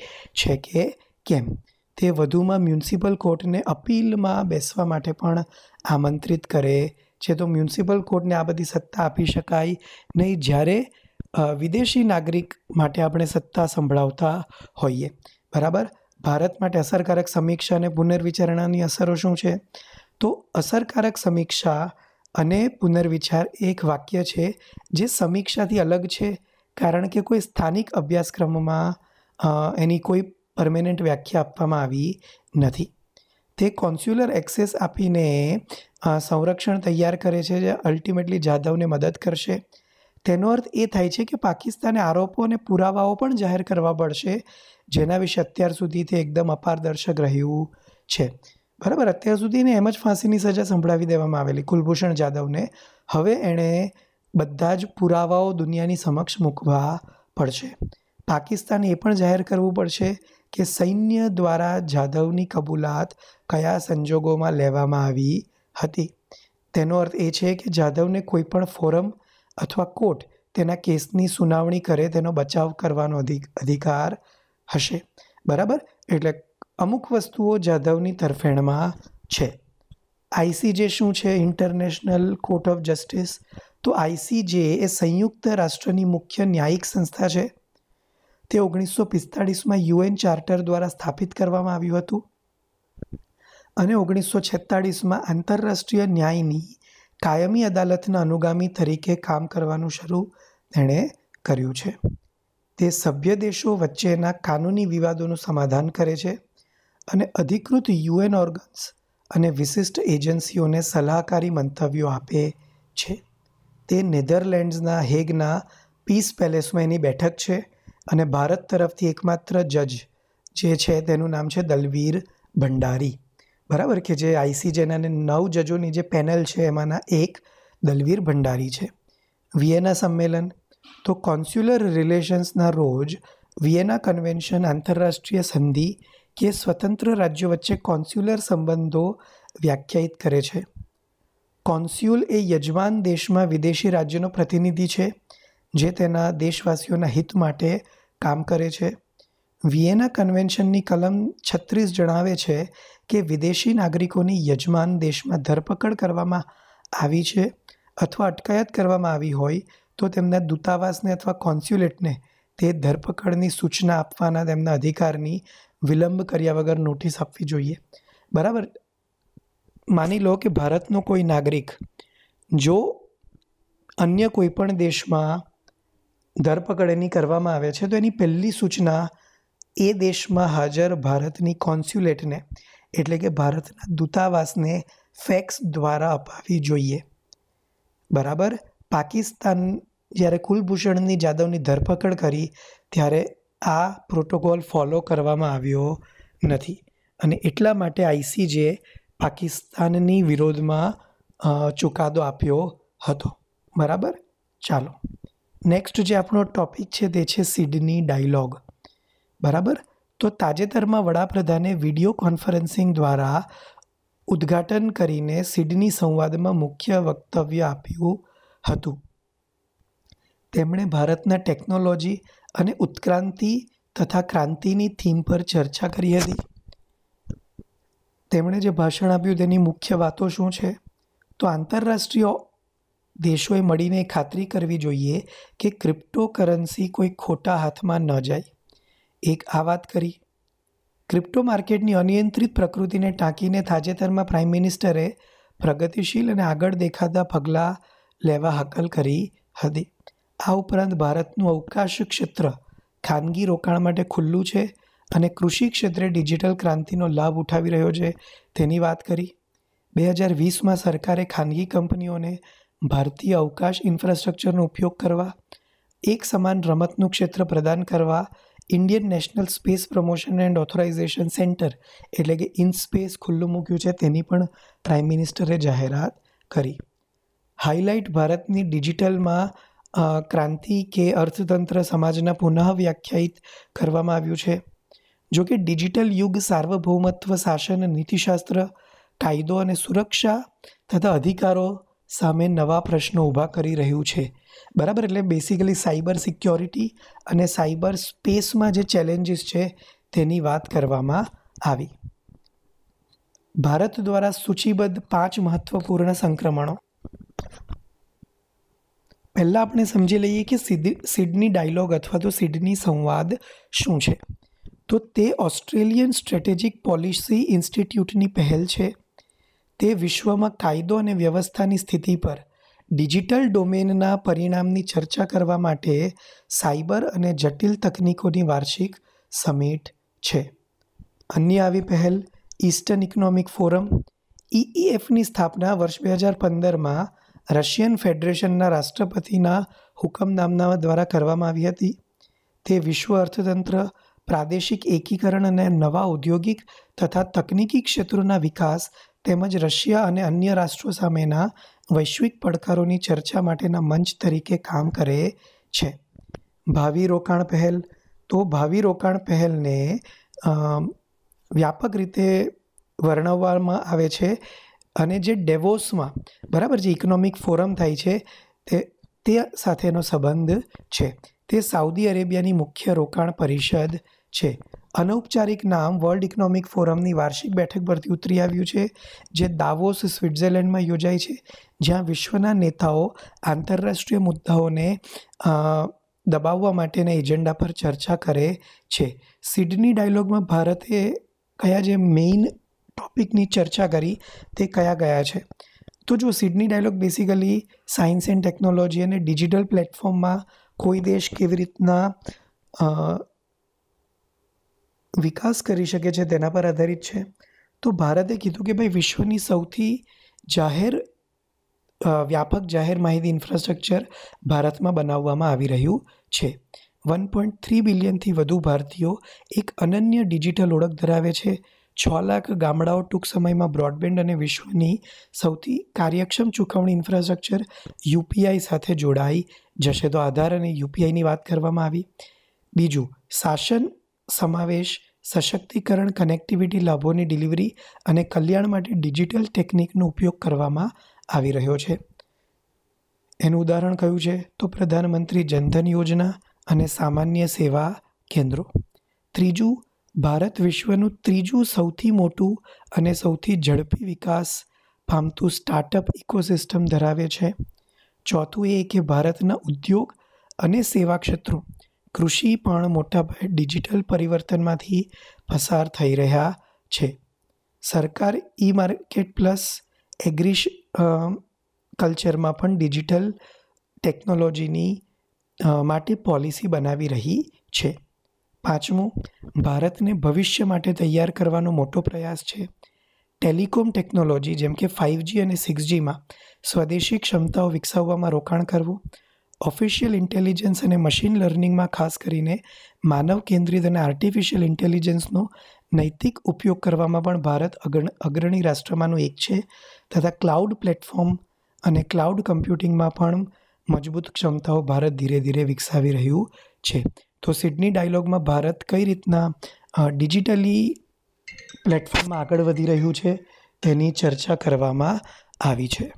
S1: છે કે કેમ તે વધુમાં મ્યુનિસિપલ કોર્ટને અપીલમાં બેસવા માટે પણ આમંત્રિત કરે છે તો મ્યુનિસિપલ કોર્ટને આ બધી સત્તા આપી શકાય નહીં જ્યારે વિદેશી નાગરિક માટે આપણે સત્તા સંભળાવતા હોઈએ બરાબર ભારત માટે અસરકારક સમીક્ષા અને પુનર્વિચારણાની અસરો શું છે તો અસરકારક સમીક્ષા અને પુનર્વિચાર એક વાક્ય છે જે સમીક્ષાથી અલગ છે કારણ કે કોઈ સ્થાનિક અભ્યાસક્રમમાં એની કોઈ પરમેનન્ટ વ્યાખ્યા આપવામાં આવી નથી તે કોન્સ્યુલર એક્સેસ આપીને સંરક્ષણ તૈયાર કરે છે જે અલ્ટિમેટલી જાધવને મદદ કરશે તેનો અર્થ એ થાય છે કે પાકિસ્તાને આરોપો અને પુરાવાઓ પણ જાહેર કરવા પડશે જેના વિશે અત્યાર સુધી તે એકદમ અપારદર્શક રહ્યું છે બરાબર અત્યાર સુધીને એમ જ ફાંસીની સજા સંભળાવી દેવામાં આવેલી કુલભૂષણ જાદવને હવે એણે બધા જ પુરાવાઓ દુનિયાની સમક્ષ મૂકવા પડશે પાકિસ્તાને એ પણ જાહેર કરવું પડશે કે સૈન્ય દ્વારા જાધવની કબૂલાત કયા સંજોગોમાં લેવામાં આવી હતી તેનો અર્થ એ છે કે જાધવને કોઈપણ ફોરમ અથવા કોર્ટ તેના કેસની સુનાવણી કરે તેનો બચાવ કરવાનો અધિકાર હશે બરાબર એટલે અમુક વસ્તુઓ જાધવની તરફેણમાં છે આઈસીજે શું છે ઇન્ટરનેશનલ કોર્ટ ઓફ જસ્ટિસ તો આઈસીજે એ સંયુક્ત રાષ્ટ્રની મુખ્ય ન્યાયિક સંસ્થા છે તે ઓગણીસો પિસ્તાળીસમાં યુએન ચાર્ટર દ્વારા સ્થાપિત કરવામાં આવ્યું હતું અને ઓગણીસો છેતાળીસમાં આંતરરાષ્ટ્રીય ન્યાયની કાયમી અદાલતના અનુગામી તરીકે કામ કરવાનું શરૂ તેણે કર્યું છે તે સભ્ય દેશો વચ્ચેના કાનૂની વિવાદોનું સમાધાન કરે છે અને અધિકૃત યુએન ઓર્ગન્સ અને વિશિષ્ટ એજન્સીઓને સલાહકારી મંતવ્યો આપે છે તે નેધરલેન્ડ્સના હેગના પીસ પેલેસમાં એની બેઠક છે અને ભારત તરફથી એકમાત્ર જજ જે છે તેનું નામ છે દલવીર ભંડારી બરાબર કે જે આઈસીજેના નવ જજોની જે પેનલ છે એમાંના એક દલવીર ભંડારી છે વિયેના સંમેલન તો કોન્સ્યુલર રિલેશન્સના રોજ વિયેના કન્વેન્શન આંતરરાષ્ટ્રીય સંધિ કે સ્વતંત્ર રાજ્યો વચ્ચે કોન્સ્યુલર સંબંધો વ્યાખ્યાયિત કરે છે કોન્સ્યુલ એ યજમાન દેશમાં વિદેશી રાજ્યનો પ્રતિનિધિ છે જે તેના દેશવાસીઓના હિત માટે કામ કરે છે વિયેના કન્વેન્શનની કલમ છત્રીસ જણાવે છે કે વિદેશી નાગરિકોની યજમાન દેશમાં ધરપકડ કરવામાં આવી છે અથવા અટકાયત કરવામાં આવી હોય તો તેમના દૂતાવાસને અથવા કોન્સ્યુલેટને તે ધરપકડની સૂચના આપવાના તેમના અધિકારની વિલંબ કર્યા વગર નોટિસ આપવી જોઈએ બરાબર માની લો કે ભારતનો કોઈ નાગરિક જો અન્ય કોઈપણ દેશમાં ધરપકડ એની કરવામાં આવે છે તો એની પહેલી સૂચના એ દેશમાં હાજર ભારતની કોન્સ્યુલેટને એટલે કે ભારતના દૂતાવાસને ફેક્સ દ્વારા અપાવી જોઈએ બરાબર પાકિસ્તાન જ્યારે કુલભૂષણની જાદવની ધરપકડ કરી ત્યારે આ પ્રોટોકોલ ફોલો કરવામાં આવ્યો નથી અને એટલા માટે આઈસીજે પાકિસ્તાનની વિરોધમાં ચુકાદો આપ્યો હતો બરાબર ચાલો નેક્સ્ટ જે આપણો ટોપિક છે તે છે સિડની ડાયલોગ બરાબર તો તાજેતરમાં વડાપ્રધાને વિડીયો કોન્ફરન્સિંગ દ્વારા ઉદ્ઘાટન કરીને સિડની સંવાદમાં મુખ્ય વક્તવ્ય આપ્યું હતું તેમણે ભારતના ટેકનોલોજી અને ઉત્ક્રાંતિ તથા ક્રાંતિની થીમ પર ચર્ચા કરી હતી તેમણે જે ભાષણ આપ્યું તેની મુખ્ય વાતો શું છે તો આંતરરાષ્ટ્રીય દેશોએ મળીને ખાતરી કરવી જોઈએ કે ક્રિપ્ટોકરન્સી કોઈ ખોટા હાથમાં ન જાય એક આ વાત કરી ક્રિપ્ટો માર્કેટની અનિયંત્રિત પ્રકૃતિને ટાંકીને તાજેતરમાં પ્રાઇમ મિનિસ્ટરે પ્રગતિશીલ અને આગળ દેખાતા પગલાં લેવા હકલ કરી હતી આ ઉપરાંત ભારતનું અવકાશ ક્ષેત્ર ખાનગી રોકાણ માટે ખુલ્લું છે અને કૃષિ ક્ષેત્રે ડિજિટલ ક્રાંતિનો લાભ ઉઠાવી રહ્યો છે તેની વાત કરી બે હજાર વીસમાં સરકારે ખાનગી કંપનીઓને ભારતીય અવકાશ ઇન્ફ્રાસ્ટ્રક્ચરનો ઉપયોગ કરવા એક સમાન રમતનું ક્ષેત્ર પ્રદાન કરવા Indian National Space Promotion and Authorisation Centre એટલે કે ઇન સ્પેસ ખુલ્લું મૂક્યું છે તેની પણ પ્રાઇમ મિનિસ્ટરે જાહેરાત કરી હાઇલાઇટ ભારતની ડિજિટલમાં ક્રાંતિ કે અર્થતંત્ર સમાજના પુનઃ વ્યાખ્યાયિત કરવામાં આવ્યું છે જોકે ડિજિટલ યુગ સાર્વભૌમત્વ શાસન નીતિશાસ્ત્ર કાયદો અને સુરક્ષા તથા અધિકારો સામે નવા પ્રશ્નો ઊભા કરી રહ્યું છે બરાબર એટલે બેસિકલી સાયબર સિક્યોરિટી અને સાયબર સ્પેસમાં જે ચેલેન્જીસ છે તેની વાત કરવામાં આવી ભારત દ્વારા સૂચિબદ્ધ પાંચ મહત્વપૂર્ણ સંક્રમણો પહેલાં આપણે સમજી લઈએ કે સિડની ડાયલોગ અથવા તો સિડની સંવાદ શું છે તો તે ઓસ્ટ્રેલિયન સ્ટ્રેટેજિક પોલિસી ઇન્સ્ટિટ્યૂટની પહેલ છે તે વિશ્વમાં કાયદો અને વ્યવસ્થાની સ્થિતિ પર ડિજિટલ ડોમેનના પરિણામની ચર્ચા કરવા માટે સાયબર અને જટિલ તકનીકોની વાર્ષિક સમિટ છે અન્ય આવી પહેલ ઇસ્ટર્ન ઇકોનોમિક ફોરમ ઈઈએફની સ્થાપના વર્ષ બે હજાર પંદરમાં રશિયન ફેડરેશનના રાષ્ટ્રપતિના હુકમનામના દ્વારા કરવામાં આવી હતી તે વિશ્વ અર્થતંત્ર પ્રાદેશિક એકીકરણ અને નવા ઔદ્યોગિક તથા તકનીકી ક્ષેત્રોના વિકાસ તેમજ રશિયા અને અન્ય રાષ્ટ્રો સામેના વૈશ્વિક પડકારોની ચર્ચા માટેના મંચ તરીકે કામ કરે છે ભાવિ રોકાણ પહેલ તો ભાવિ રોકાણ પહેલને વ્યાપક રીતે વર્ણવવામાં આવે છે અને જે ડેવોસમાં બરાબર જે ઇકોનોમિક ફોરમ થાય છે તે તે સાથેનો સંબંધ છે તે સાઉદી અરેબિયાની મુખ્ય રોકાણ પરિષદ છે અનૌપચારિક નામ વર્લ્ડ ઇકોનોમિક ફોરમની વાર્ષિક બેઠક પરથી ઉતરી આવ્યું છે જે દાવોસ સ્વિટ્ઝરલેન્ડમાં યોજાય છે જ્યાં વિશ્વના નેતાઓ આંતરરાષ્ટ્રીય મુદ્દાઓને દબાવવા માટેના એજન્ડા પર ચર્ચા કરે છે સિડની ડાયલોગમાં ભારતે કયા જે મેઇન ટોપિકની ચર્ચા કરી તે કયા ગયા છે તો જો Sydney dialogue basically science and technology અને ડિજિટલ પ્લેટફોર્મમાં કોઈ દેશ કેવી રીતના વિકાસ કરી શકે છે તેના પર આધારિત છે તો ભારતે કીધું કે ભાઈ વિશ્વની સૌથી જાહેર વ્યાપક જાહેર માહિતી ઇન્ફ્રાસ્ટ્રક્ચર ભારતમાં બનાવવામાં આવી રહ્યું છે વન પોઈન્ટ થ્રી બિલિયનથી વધુ ભારતીયો એક અનન્ય ડિજિટલ ઓળખ ધરાવે છે છ લાખ ગામડાઓ ટૂંક સમયમાં બ્રોડબેન્ડ અને વિશ્વની સૌથી કાર્યક્ષમ ચૂકવણી ઇન્ફ્રાસ્ટ્રક્ચર યુપીઆઈ સાથે જોડાઈ જશે તો આધાર અને યુપીઆઈની વાત કરવામાં આવી બીજું શાસન સમાવેશ સશક્તિકરણ કનેક્ટિવિટી લાભોની ડિલિવરી અને કલ્યાણ માટે ડિજિટલ ટેકનિકનો ઉપયોગ કરવામાં આવી રહ્યો છે એનું ઉદાહરણ કયું છે તો પ્રધાનમંત્રી જનધન યોજના અને સામાન્ય સેવા કેન્દ્રો ત્રીજું ભારત વિશ્વનું ત્રીજું સૌથી મોટું અને સૌથી ઝડપી વિકાસ પામતું સ્ટાર્ટઅપ ઇકોસિસ્ટમ ધરાવે છે ચોથું એ કે ભારતના ઉદ્યોગ અને સેવા ક્ષેત્રો કૃષિ પણ મોટાભાગે ડિજિટલ પરિવર્તનમાંથી પસાર થઈ રહ્યા છે સરકાર ઈ માર્કેટ પ્લસ એગ્રીશ કલ્ચરમાં પણ ડિજિટલ ટેકનોલોજીની માટે પોલિસી બનાવી રહી છે પાંચમું ભારતને ભવિષ્ય માટે તૈયાર કરવાનો મોટો પ્રયાસ છે ટેલિકોમ ટેકનોલોજી જેમ કે ફાઇવજી અને સિક્સજીમાં સ્વદેશી ક્ષમતાઓ વિકસાવવામાં રોકાણ કરવું ઓફિશિયલ ઇન્ટેલિજન્સ અને મશીન લર્નિંગમાં ખાસ કરીને માનવ કેન્દ્રિત અને આર્ટિફિશિયલ ઇન્ટેલિજન્સનો નૈતિક ઉપયોગ કરવામાં પણ ભારત અગ્રણી રાષ્ટ્રમાંનું એક છે તથા ક્લાઉડ પ્લેટફોર્મ અને ક્લાઉડ કમ્પ્યુટિંગમાં પણ મજબૂત ક્ષમતાઓ ભારત ધીરે ધીરે વિકસાવી રહ્યું છે તો સિડની ડાયલોગમાં ભારત કઈ રીતના ડિજિટલી પ્લેટફોર્મમાં આગળ વધી રહ્યું છે તેની ચર્ચા કરવામાં આવી છે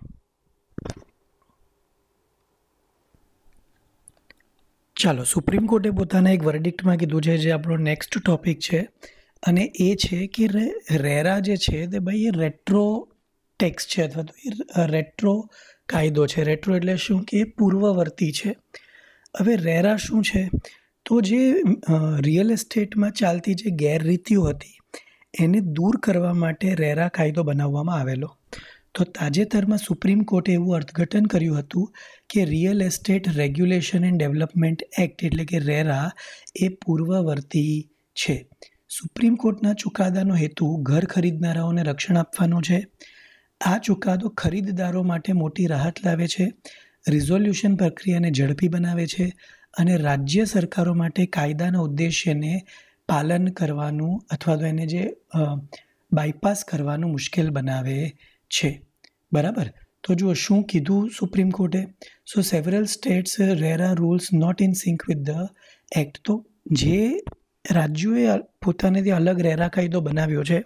S1: ચાલો સુપ્રીમ કોર્ટે પોતાના એક વર્ડિક્ટમાં કીધું છે જે આપણો નેક્સ્ટ ટોપિક છે અને એ છે કે રેરા જે છે તે ભાઈ એ રેટ્રો ટેક્સ છે અથવા તો એ રેટ્રો કાયદો છે રેટ્રો એટલે શું કે પૂર્વવર્તી છે હવે રેરા શું છે તો જે રિયલ એસ્ટેટમાં ચાલતી જે ગેરરીતિઓ હતી એને દૂર કરવા માટે રેરા કાયદો બનાવવામાં આવેલો તો તાજેતરમાં સુપ્રીમ કોર્ટે એવું અર્થઘટન કર્યું હતું કે real estate regulation and development act એટલે કે રેરા એ પૂર્વવર્તી છે સુપ્રીમ કોર્ટના ચુકાદાનો હેતુ ઘર ખરીદનારાઓને રક્ષણ આપવાનો છે આ ચુકાદો ખરીદદારો માટે મોટી રાહત લાવે છે રિઝોલ્યુશન પ્રક્રિયાને ઝડપી બનાવે છે અને રાજ્ય સરકારો માટે કાયદાના ઉદ્દેશ્યને પાલન કરવાનું અથવા તો એને જે બાયપાસ કરવાનું મુશ્કેલ બનાવે છે બરાબર તો જુઓ શું કીધું સુપ્રીમ કોર્ટે so several states RERA rules not in sync with the act તો જે રાજ્યોએ પોતાને જે અલગ રેરા કાયદો બનાવ્યો છે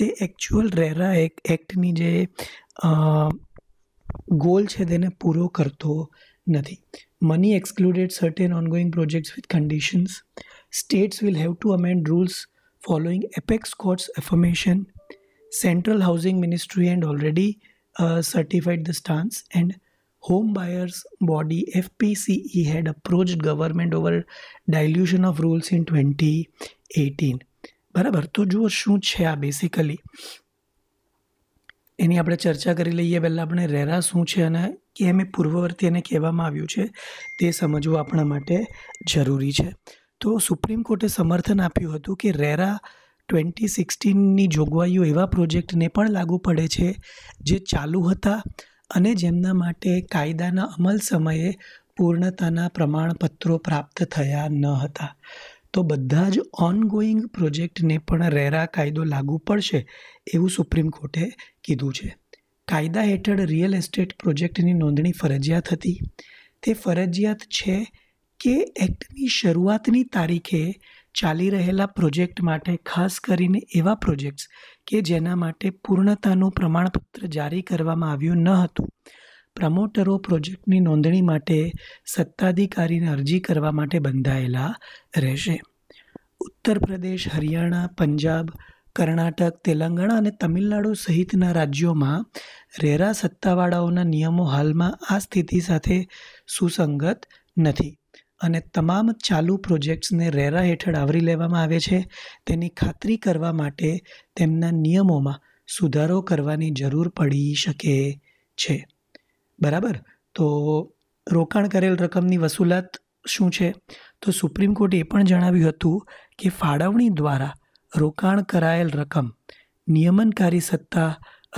S1: તે એકચ્યુઅલ રેરા એક્ટની જે ગોલ છે તેને પૂરો કરતો નથી money excluded certain ongoing projects with conditions states will have to amend rules following apex court's affirmation Central Housing Ministry had already uh, certified the stance and Home Buyers Body FPCE had approached government over dilution of rules in 2018. બરાબર તો જુઓ શું છે આ બેસિકલી એની આપણે ચર્ચા કરી લઈએ પહેલાં આપણે રેરા શું છે અને કેમ એ પૂર્વવર્તી એને કહેવામાં આવ્યું છે તે સમજવું આપણા માટે જરૂરી છે તો સુપ્રીમ કોર્ટે સમર્થન આપ્યું હતું કે રેરા ટ્વેન્ટી સિક્સટીનની જોગવાઈઓ એવા પ્રોજેક્ટને પણ લાગુ પડે છે જે ચાલુ હતા અને જેમના માટે કાયદાના અમલ સમયે પૂર્ણતાના પ્રમાણપત્રો પ્રાપ્ત થયા ન હતા તો બધા જ ઓનગોઈંગ પ્રોજેક્ટને પણ રેરા કાયદો લાગુ પડશે એવું સુપ્રીમ કોર્ટે કીધું છે કાયદા હેઠળ રિયલ એસ્ટેટ પ્રોજેક્ટની નોંધણી ફરજિયાત હતી તે ફરજિયાત છે કે એક્ટની શરૂઆતની તારીખે ચાલી રહેલા પ્રોજેક્ટ માટે ખાસ કરીને એવા પ્રોજેક્ટ્સ કે જેના માટે પૂર્ણતાનું પ્રમાણપત્ર જારી કરવામાં આવ્યું ન હતું પ્રમોટરો પ્રોજેક્ટની નોંધણી માટે સત્તાધિકારીને અરજી કરવા માટે બંધાયેલા રહેશે ઉત્તર પ્રદેશ હરિયાણા પંજાબ કર્ણાટક તેલંગાણા અને તમિલનાડુ સહિતના રાજ્યોમાં રેરા સત્તાવાળાઓના નિયમો હાલમાં આ સ્થિતિ સાથે સુસંગત નથી અને તમામ ચાલુ પ્રોજેક્ટ્સને રેરા હેઠળ આવરી લેવામાં આવે છે તેની ખાતરી કરવા માટે તેમના નિયમોમાં સુધારો કરવાની જરૂર પડી શકે છે બરાબર તો રોકાણ કરેલ રકમની વસૂલાત શું છે તો સુપ્રીમ કોર્ટે એ પણ જણાવ્યું હતું કે ફાળવણી દ્વારા રોકાણ કરાયેલ રકમ નિયમનકારી સત્તા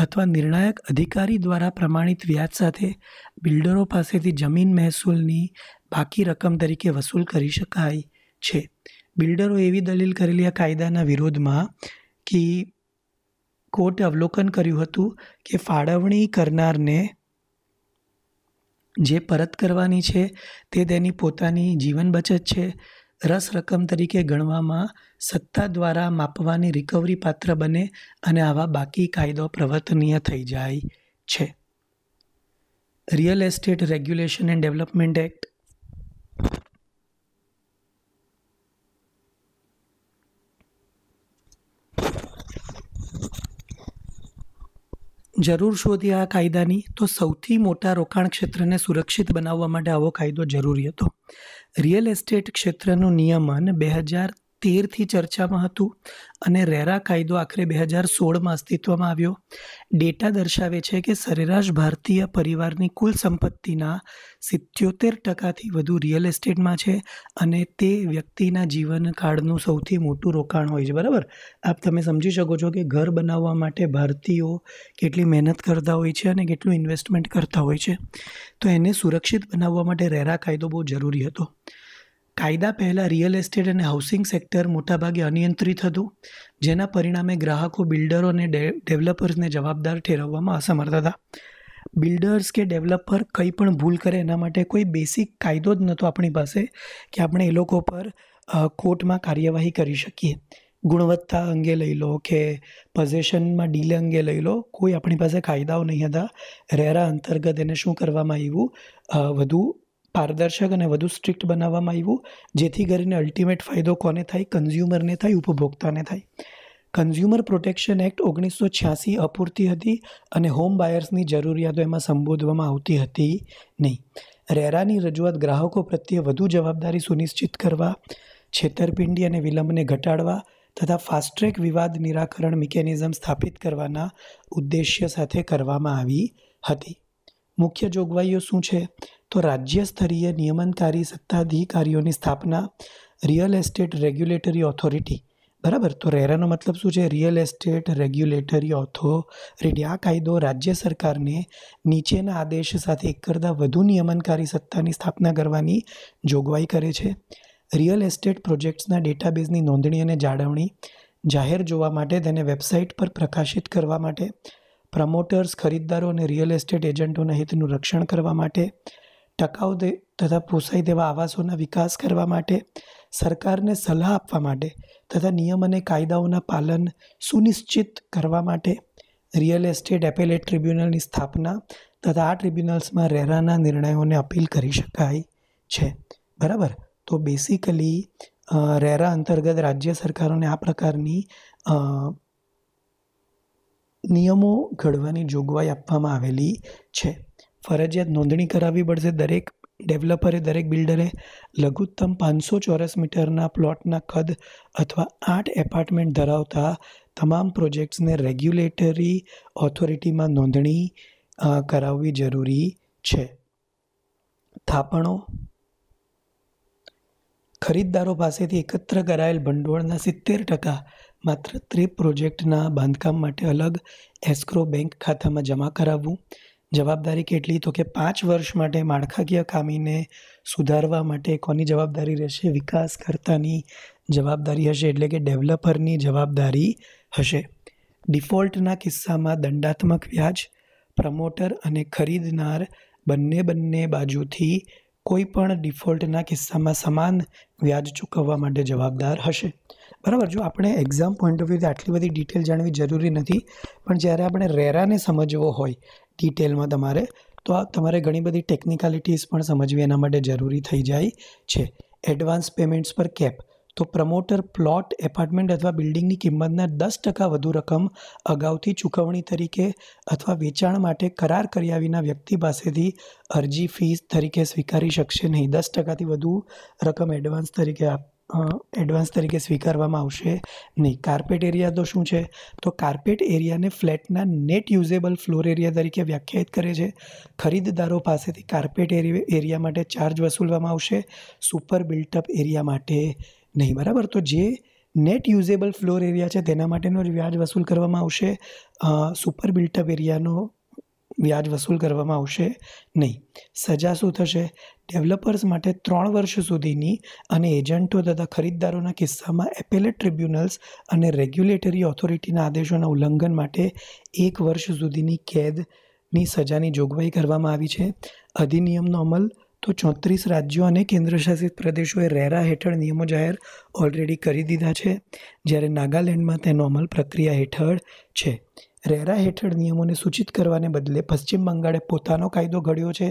S1: અથવા નિર્ણાયક અધિકારી દ્વારા પ્રમાણિત વ્યાજ સાથે બિલ્ડરો પાસેથી જમીન મહેસૂલની બાકી રકમ તરીકે વસૂલ કરી શકાય છે બિલ્ડરો એવી દલીલ કરેલી આ કાયદાના વિરોધમાં કે કોર્ટે અવલોકન કર્યું હતું કે ફાળવણી કરનારને જે પરત કરવાની છે તે તેની પોતાની જીવન બચત છે રસ રકમ તરીકે ગણવામાં સત્તા દ્વારા માપવાની રિકવરી પાત્ર બને અને આવા બાકી કાયદો પ્રવર્તનીય થઈ જાય છે real estate regulation and development act જરૂર શોધી આ કાયદાની તો સૌથી મોટા રોકાણ ક્ષેત્રને સુરક્ષિત બનાવવા માટે આવો કાયદો જરૂરી હતો રિયલ એસ્ટેટ ક્ષેત્રનું નિયમન બે હજાર તેરથી ચર્ચામાં હતું અને રેરા કાયદો આખરે બે હજાર સોળમાં અસ્તિત્વમાં આવ્યો ડેટા દર્શાવે છે કે સરેરાશ ભારતીય પરિવારની કુલ સંપત્તિના સિત્યોતેર ટકાથી વધુ રિયલ એસ્ટેટમાં છે અને તે વ્યક્તિના જીવનકાળનું સૌથી મોટું રોકાણ હોય છે બરાબર આપ તમે સમજી શકો છો કે ઘર બનાવવા માટે ભારતીયો કેટલી મહેનત કરતા હોય છે અને કેટલું ઇન્વેસ્ટમેન્ટ કરતા હોય છે તો એને સુરક્ષિત બનાવવા માટે રેરા કાયદો બહુ જરૂરી હતો કાયદા પહેલાં રિયલ એસ્ટેટ અને હાઉસિંગ સેક્ટર મોટાભાગે અનિયંત્રિત હતું જેના પરિણામે ગ્રાહકો બિલ્ડરો અને ડેવલપર્સને જવાબદાર ઠેરવવામાં અસમર્થ હતા બિલ્ડર્સ કે ડેવલપર કંઈ પણ ભૂલ કરે એના માટે કોઈ બેસિક કાયદો જ નહોતો આપણી પાસે કે આપણે એ લોકો પર કોર્ટમાં કાર્યવાહી કરી શકીએ ગુણવત્તા અંગે લઈ લો કે પઝેશનમાં ડીલે અંગે લઈ લો કોઈ આપણી પાસે કાયદાઓ નહીં હતા રેરા અંતર્ગત એને શું કરવામાં આવ્યું વધુ પારદર્શક અને વધુ સ્ટ્રિક્ટ બનાવવામાં આવ્યું જેથી કરીને અલ્ટિમેટ ફાયદો કોને થાય કન્ઝ્યુમરને થાય ઉપભોક્તાને થાય કન્ઝ્યુમર પ્રોટેક્શન એક્ટ ઓગણીસો છ્યાસી અપૂરતી હતી અને હોમ બાયર્સની જરૂરિયાતો એમાં સંબોધવામાં આવતી હતી નહીં રેરાની રજૂઆત ગ્રાહકો પ્રત્યે વધુ જવાબદારી સુનિશ્ચિત કરવા છેતરપિંડી અને વિલંબને ઘટાડવા તથા ફાસ્ટ્રેક વિવાદ નિરાકરણ મિકેનિઝમ સ્થાપિત કરવાના ઉદ્દેશ્ય સાથે કરવામાં આવી હતી મુખ્ય જોગવાઈઓ શું છે તો રાજ્ય સ્તરીય નિયમનકારી સત્તાધિકારીઓની સ્થાપના રિયલ એસ્ટેટ રેગ્યુલેટરી ઓથોરિટી બરાબર તો રેરાનો મતલબ શું છે રિયલ એસ્ટેટ રેગ્યુલેટરી ઓથોરિટી આ કાયદો રાજ્ય સરકારને નીચેના આદેશ સાથે એક કરતાં વધુ નિયમનકારી સત્તાની સ્થાપના કરવાની જોગવાઈ કરે છે રિયલ એસ્ટેટ પ્રોજેક્ટ્સના ડેટાબેઝની નોંધણી અને જાળવણી જાહેર જોવા માટે તેને વેબસાઇટ પર પ્રકાશિત કરવા માટે પ્રમોટર્સ ખરીદદારો અને રિયલ એસ્ટેટ એજન્ટોના હિતનું રક્ષણ કરવા માટે ટકાઉ તથા પોસાઈ દેવા આવાસોના વિકાસ કરવા માટે સરકારને સલાહ આપવા માટે તથા નિયમ અને કાયદાઓના પાલન સુનિશ્ચિત કરવા માટે રિયલ એસ્ટેટ એપેલેટ ટ્રિબ્યુનલની સ્થાપના તથા આ ટ્રિબ્યુનલ્સમાં રહેરાના નિર્ણયોને અપીલ કરી શકાય છે બરાબર તો બેસિકલી રેરા અંતર્ગત રાજ્ય સરકારોને આ પ્રકારની નિયમો ઘડવાની જોગવાઈ આપવામાં આવેલી છે ફરજિયાત નોંધણી કરાવવી પડશે દરેક ડેવલપરે દરેક બિલ્ડરે લઘુત્તમ પાંચસો ચોરસ મીટરના પ્લોટના કદ અથવા આઠ એપાર્ટમેન્ટ ધરાવતા તમામ પ્રોજેક્ટ્સને રેગ્યુલેટરી ઓથોરિટીમાં નોંધણી કરાવવી જરૂરી છે થાપણો ખરીદદારો પાસેથી એકત્ર કરાયેલ ભંડોળના સિત્તેર ટકા માત્ર તે પ્રોજેક્ટના બાંધકામ માટે અલગ એસ્ક્રો બેંક ખાતામાં જમા કરાવવું જવાબદારી કેટલી તો કે પાંચ વર્ષ માટે માળખાકીય ખામીને સુધારવા માટે કોની જવાબદારી રહેશે વિકાસકર્તાની જવાબદારી હશે એટલે કે ડેવલપરની જવાબદારી હશે ડિફોલ્ટના કિસ્સામાં દંડાત્મક વ્યાજ પ્રમોટર અને ખરીદનાર બંને બંને બાજુથી કોઈ પણ ડિફોલ્ટના કિસ્સામાં સમાન વ્યાજ ચૂકવવા માટે જવાબદાર હશે બરાબર જો આપણે એક્ઝામ પોઈન્ટ ઓફ વ્યૂથી આટલી બધી ડિટેલ જાણવી જરૂરી નથી પણ જ્યારે આપણે રેરાને સમજવો હોય ડિટેલમાં તમારે તો આ તમારે ઘણી બધી ટેકનિકાલિટીઝ પણ સમજવી એના માટે જરૂરી થઈ જાય છે એડવાન્સ પેમેન્ટ્સ પર કેપ તો પ્રમોટર પ્લોટ એપાર્ટમેન્ટ અથવા બિલ્ડિંગની કિંમતના દસ ટકા વધુ રકમ અગાઉથી ચૂકવણી તરીકે અથવા વેચાણ માટે કરાર કર્યા વિના વ્યક્તિ પાસેથી અરજી ફીસ તરીકે સ્વીકારી શકશે નહીં દસ ટકાથી વધુ રકમ એડવાન્સ તરીકે આપ એડવાન્સ તરીકે સ્વીકારવામાં આવશે નહીં કાર્પેટ એરિયા તો શું છે તો કાર્પેટ એરિયાને ફ્લેટના નેટ યુઝેબલ ફ્લોર એરિયા તરીકે વ્યાખ્યાયિત કરે છે ખરીદદારો પાસેથી કાર્પેટ એરિયા માટે ચાર્જ વસૂલવામાં આવશે સુપર બિલ્ટઅપ એરિયા માટે નહીં બરાબર તો જે નેટ યુઝેબલ ફ્લોર એરિયા છે તેના માટેનો વ્યાજ વસૂલ કરવામાં આવશે સુપર બિલ્ટઅપ એરિયાનો વ્યાજ વસૂલ કરવામાં આવશે નહીં સજા શું થશે ડેવલપર્સ માટે ત્રણ વર્ષ સુધીની અને એજન્ટો તથા ખરીદદારોના કિસ્સામાં એપેલેટ ટ્રિબ્યુનલ્સ અને રેગ્યુલેટરી ઓથોરિટીના આદેશોના ઉલ્લંઘન માટે એક વર્ષ સુધીની કેદની સજાની જોગવાઈ કરવામાં આવી છે અધિનિયમનો અમલ તો ચોત્રીસ રાજ્યો અને કેન્દ્રશાસિત પ્રદેશોએ રેરા હેઠળ નિયમો જાહેર ઓલરેડી કરી દીધા છે જ્યારે નાગાલેન્ડમાં તેનો અમલ પ્રક્રિયા હેઠળ છે રેરા હેઠળ નિયમોને સૂચિત કરવાને બદલે પશ્ચિમ બંગાળે પોતાનો કાયદો ઘડ્યો છે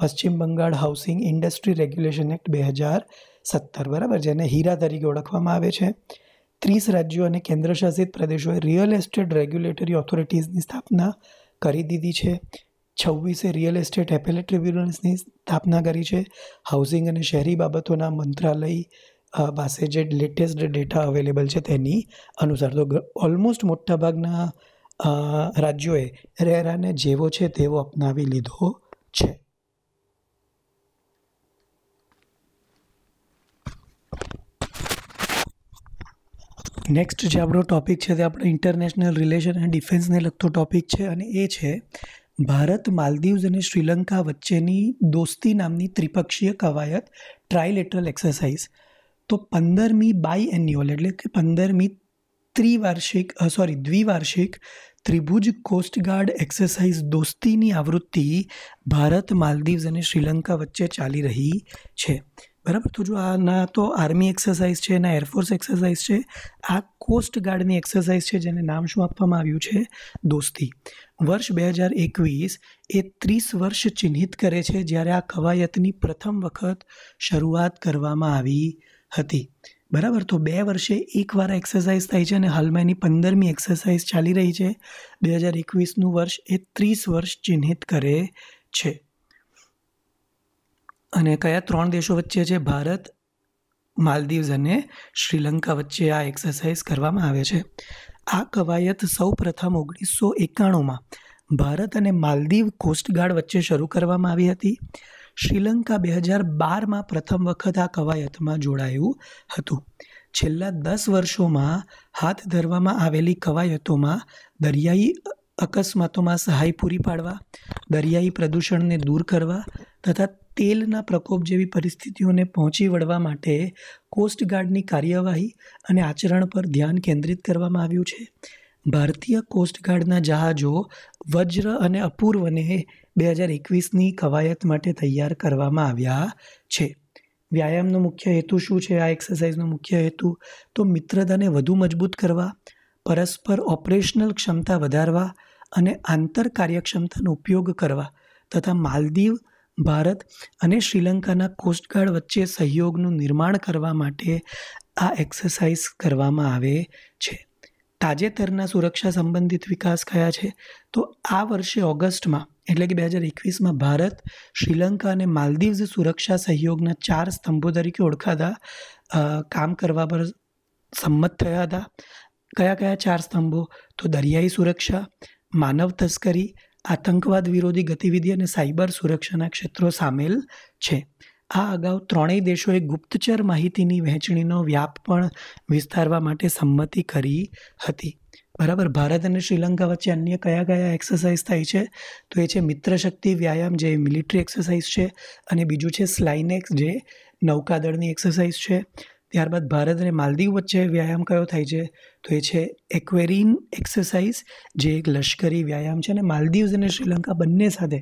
S1: Paschim Bangal housing industry regulation act બે હજાર સત્તર બરાબર જેને હીરા તરીકે ઓળખવામાં આવે છે ત્રીસ રાજ્યો અને કેન્દ્રશાસિત પ્રદેશોએ રિયલ એસ્ટેટ રેગ્યુલેટરી ઓથોરિટીઝની સ્થાપના કરી દીધી છે છવ્વીસે રિયલ એસ્ટેટ એપેલેટ ટ્રિબ્યુનલ્સની સ્થાપના કરી છે હાઉસિંગ અને શહેરી બાબતોના મંત્રાલય પાસે જે લેટેસ્ટ ડેટા અવેલેબલ છે તેની અનુસાર તો ઓલમોસ્ટ મોટાભાગના રાજ્યોએ રેરાને જેવો છે તેવો અપનાવી લીધો છે નેક્સ્ટ જે આપણો ટૉપિક છે તે આપણો ઇન્ટરનેશનલ રિલેશન અને ડિફેન્સને લગતો ટૉપિક છે અને એ છે ભારત માલદીવ્સ અને શ્રીલંકા વચ્ચેની દોસ્તી નામની ત્રિપક્ષીય કવાયત ટ્રાયલેટરલ એક્સરસાઇઝ તો પંદરમી બાય એન્યુઅલ એટલે કે પંદરમી ત્રિવાર્ષિક સોરી દ્વિવાર્ષિક ત્રિભુજ કોસ્ટગાર્ડ એક્સરસાઇઝ દોસ્તીની આવૃત્તિ ભારત માલદીવ્સ અને શ્રીલંકા વચ્ચે ચાલી રહી છે બરાબર તો જો આના તો આર્મી એક્સરસાઇઝ છે એના એરફોર્સ એક્સરસાઇઝ છે આ કોસ્ટગાર્ડની એક્સરસાઇઝ છે જેને નામ શું આપવામાં આવ્યું છે દોસ્તી વર્ષ બે હજાર એકવીસ એ ત્રીસ વર્ષ ચિહ્નિત કરે છે જ્યારે આ કવાયતની પ્રથમ વખત શરૂઆત કરવામાં આવી હતી બરાબર તો બે વર્ષે એકવાર એક્સરસાઇઝ થાય છે અને હાલમાં એની પંદરમી એક્સરસાઇઝ ચાલી રહી છે બે હજાર એકવીસનું વર્ષ એ ત્રીસ વર્ષ ચિહ્નિત કરે છે અને કયા ત્રણ દેશો વચ્ચે છે ભારત માલદીવ્સ અને શ્રીલંકા વચ્ચે આ એક્સરસાઇઝ કરવામાં આવે છે આ કવાયત સૌ પ્રથમ ઓગણીસો એકાણુંમાં ભારત અને માલદીવ કોસ્ટગાર્ડ વચ્ચે શરૂ કરવામાં આવી હતી શ્રીલંકા બે હજાર બારમાં પ્રથમ વખત આ કવાયતમાં જોડાયું હતું છેલ્લા દસ વર્ષોમાં હાથ ધરવામાં આવેલી કવાયતોમાં દરિયાઈ અકસ્માતોમાં સહાય પૂરી પાડવા દરિયાઈ પ્રદૂષણને દૂર કરવા તથા તેલના પ્રકોપ જેવી પરિસ્થિતિઓને પહોંચી વળવા માટે કોસ્ટગાર્ડની કાર્યવાહી અને આચરણ પર ધ્યાન કેન્દ્રિત કરવામાં આવ્યું છે ભારતીય કોસ્ટગાર્ડના જહાજો વજ્ર અને અપૂર્વને બે હજાર એકવીસની કવાયત માટે તૈયાર કરવામાં આવ્યા છે વ્યાયામનો મુખ્ય હેતુ શું છે આ એક્સરસાઇઝનો મુખ્ય હેતુ તો મિત્રતાને વધુ મજબૂત કરવા પરસ્પર ઓપરેશનલ ક્ષમતા વધારવા અને આંતર કાર્યક્ષમતાનો ઉપયોગ કરવા તથા માલદીવ ભારત અને શ્રીલંકાના કોસ્ટગાર્ડ વચ્ચે સહયોગનું નિર્માણ કરવા માટે આ એક્સરસાઇઝ કરવામાં આવે છે તાજેતરના સુરક્ષા સંબંધિત વિકાસ કયા છે તો આ વર્ષે ઓગસ્ટમાં એટલે કે બે હજાર એકવીસમાં ભારત શ્રીલંકા અને માલદીવ્સ સુરક્ષા સહયોગના ચાર સ્તંભો તરીકે ઓળખાતા કામ કરવા પર સંમત થયા હતા કયા કયા ચાર સ્તંભો તો દરિયાઈ સુરક્ષા માનવ તસ્કરી આતંકવાદ વિરોધી ગતિવિધિ અને સાયબર સુરક્ષાના ક્ષેત્રો સામેલ છે આ અગાઉ ત્રણેય દેશોએ ગુપ્તચર માહિતીની વહેંચણીનો વ્યાપ પણ વિસ્તારવા માટે સંમતિ કરી હતી બરાબર ભારત અને શ્રીલંકા વચ્ચે અન્ય કયા કયા એક્સરસાઇઝ થાય છે તો એ છે મિત્રશક્તિ વ્યાયામ જે મિલિટરી એક્સરસાઇઝ છે અને બીજું છે સ્લાઇનેક્સ જે નૌકાદળની એક્સરસાઇઝ છે ત્યારબાદ ભારત અને માલદીવ વચ્ચે વ્યાયામ કયો થાય છે તો એ છે એક્વેરિન એક્સરસાઇઝ જે એક લશ્કરી વ્યાયામ છે અને માલદીવ્સ અને શ્રીલંકા બંને સાથે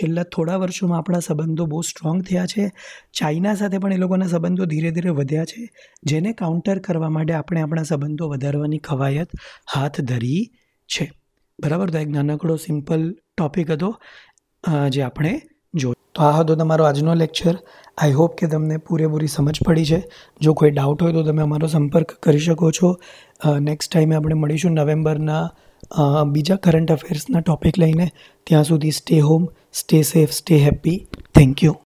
S1: છેલ્લા થોડા વર્ષોમાં આપણા સંબંધો બહુ સ્ટ્રોંગ થયા છે ચાઇના સાથે પણ એ લોકોના સંબંધો ધીરે ધીરે વધ્યા છે જેને કાઉન્ટર કરવા માટે આપણે આપણા સંબંધો વધારવાની કવાયત હાથ ધરી છે બરાબર તો એક નાનકડો સિમ્પલ ટોપિક હતો જે આપણે તો આ હતો તમારો આજનો લેક્ચર આઈ હોપ કે તમને પૂરેપૂરી સમજ પડી છે જો કોઈ ડાઉટ હોય તો તમે અમારો સંપર્ક કરી શકો છો નેક્સ્ટ ટાઈમે આપણે મળીશું નવેમ્બરના બીજા કરંટ અફેર્સના ટોપિક લઈને ત્યાં સુધી stay home stay safe stay happy thank you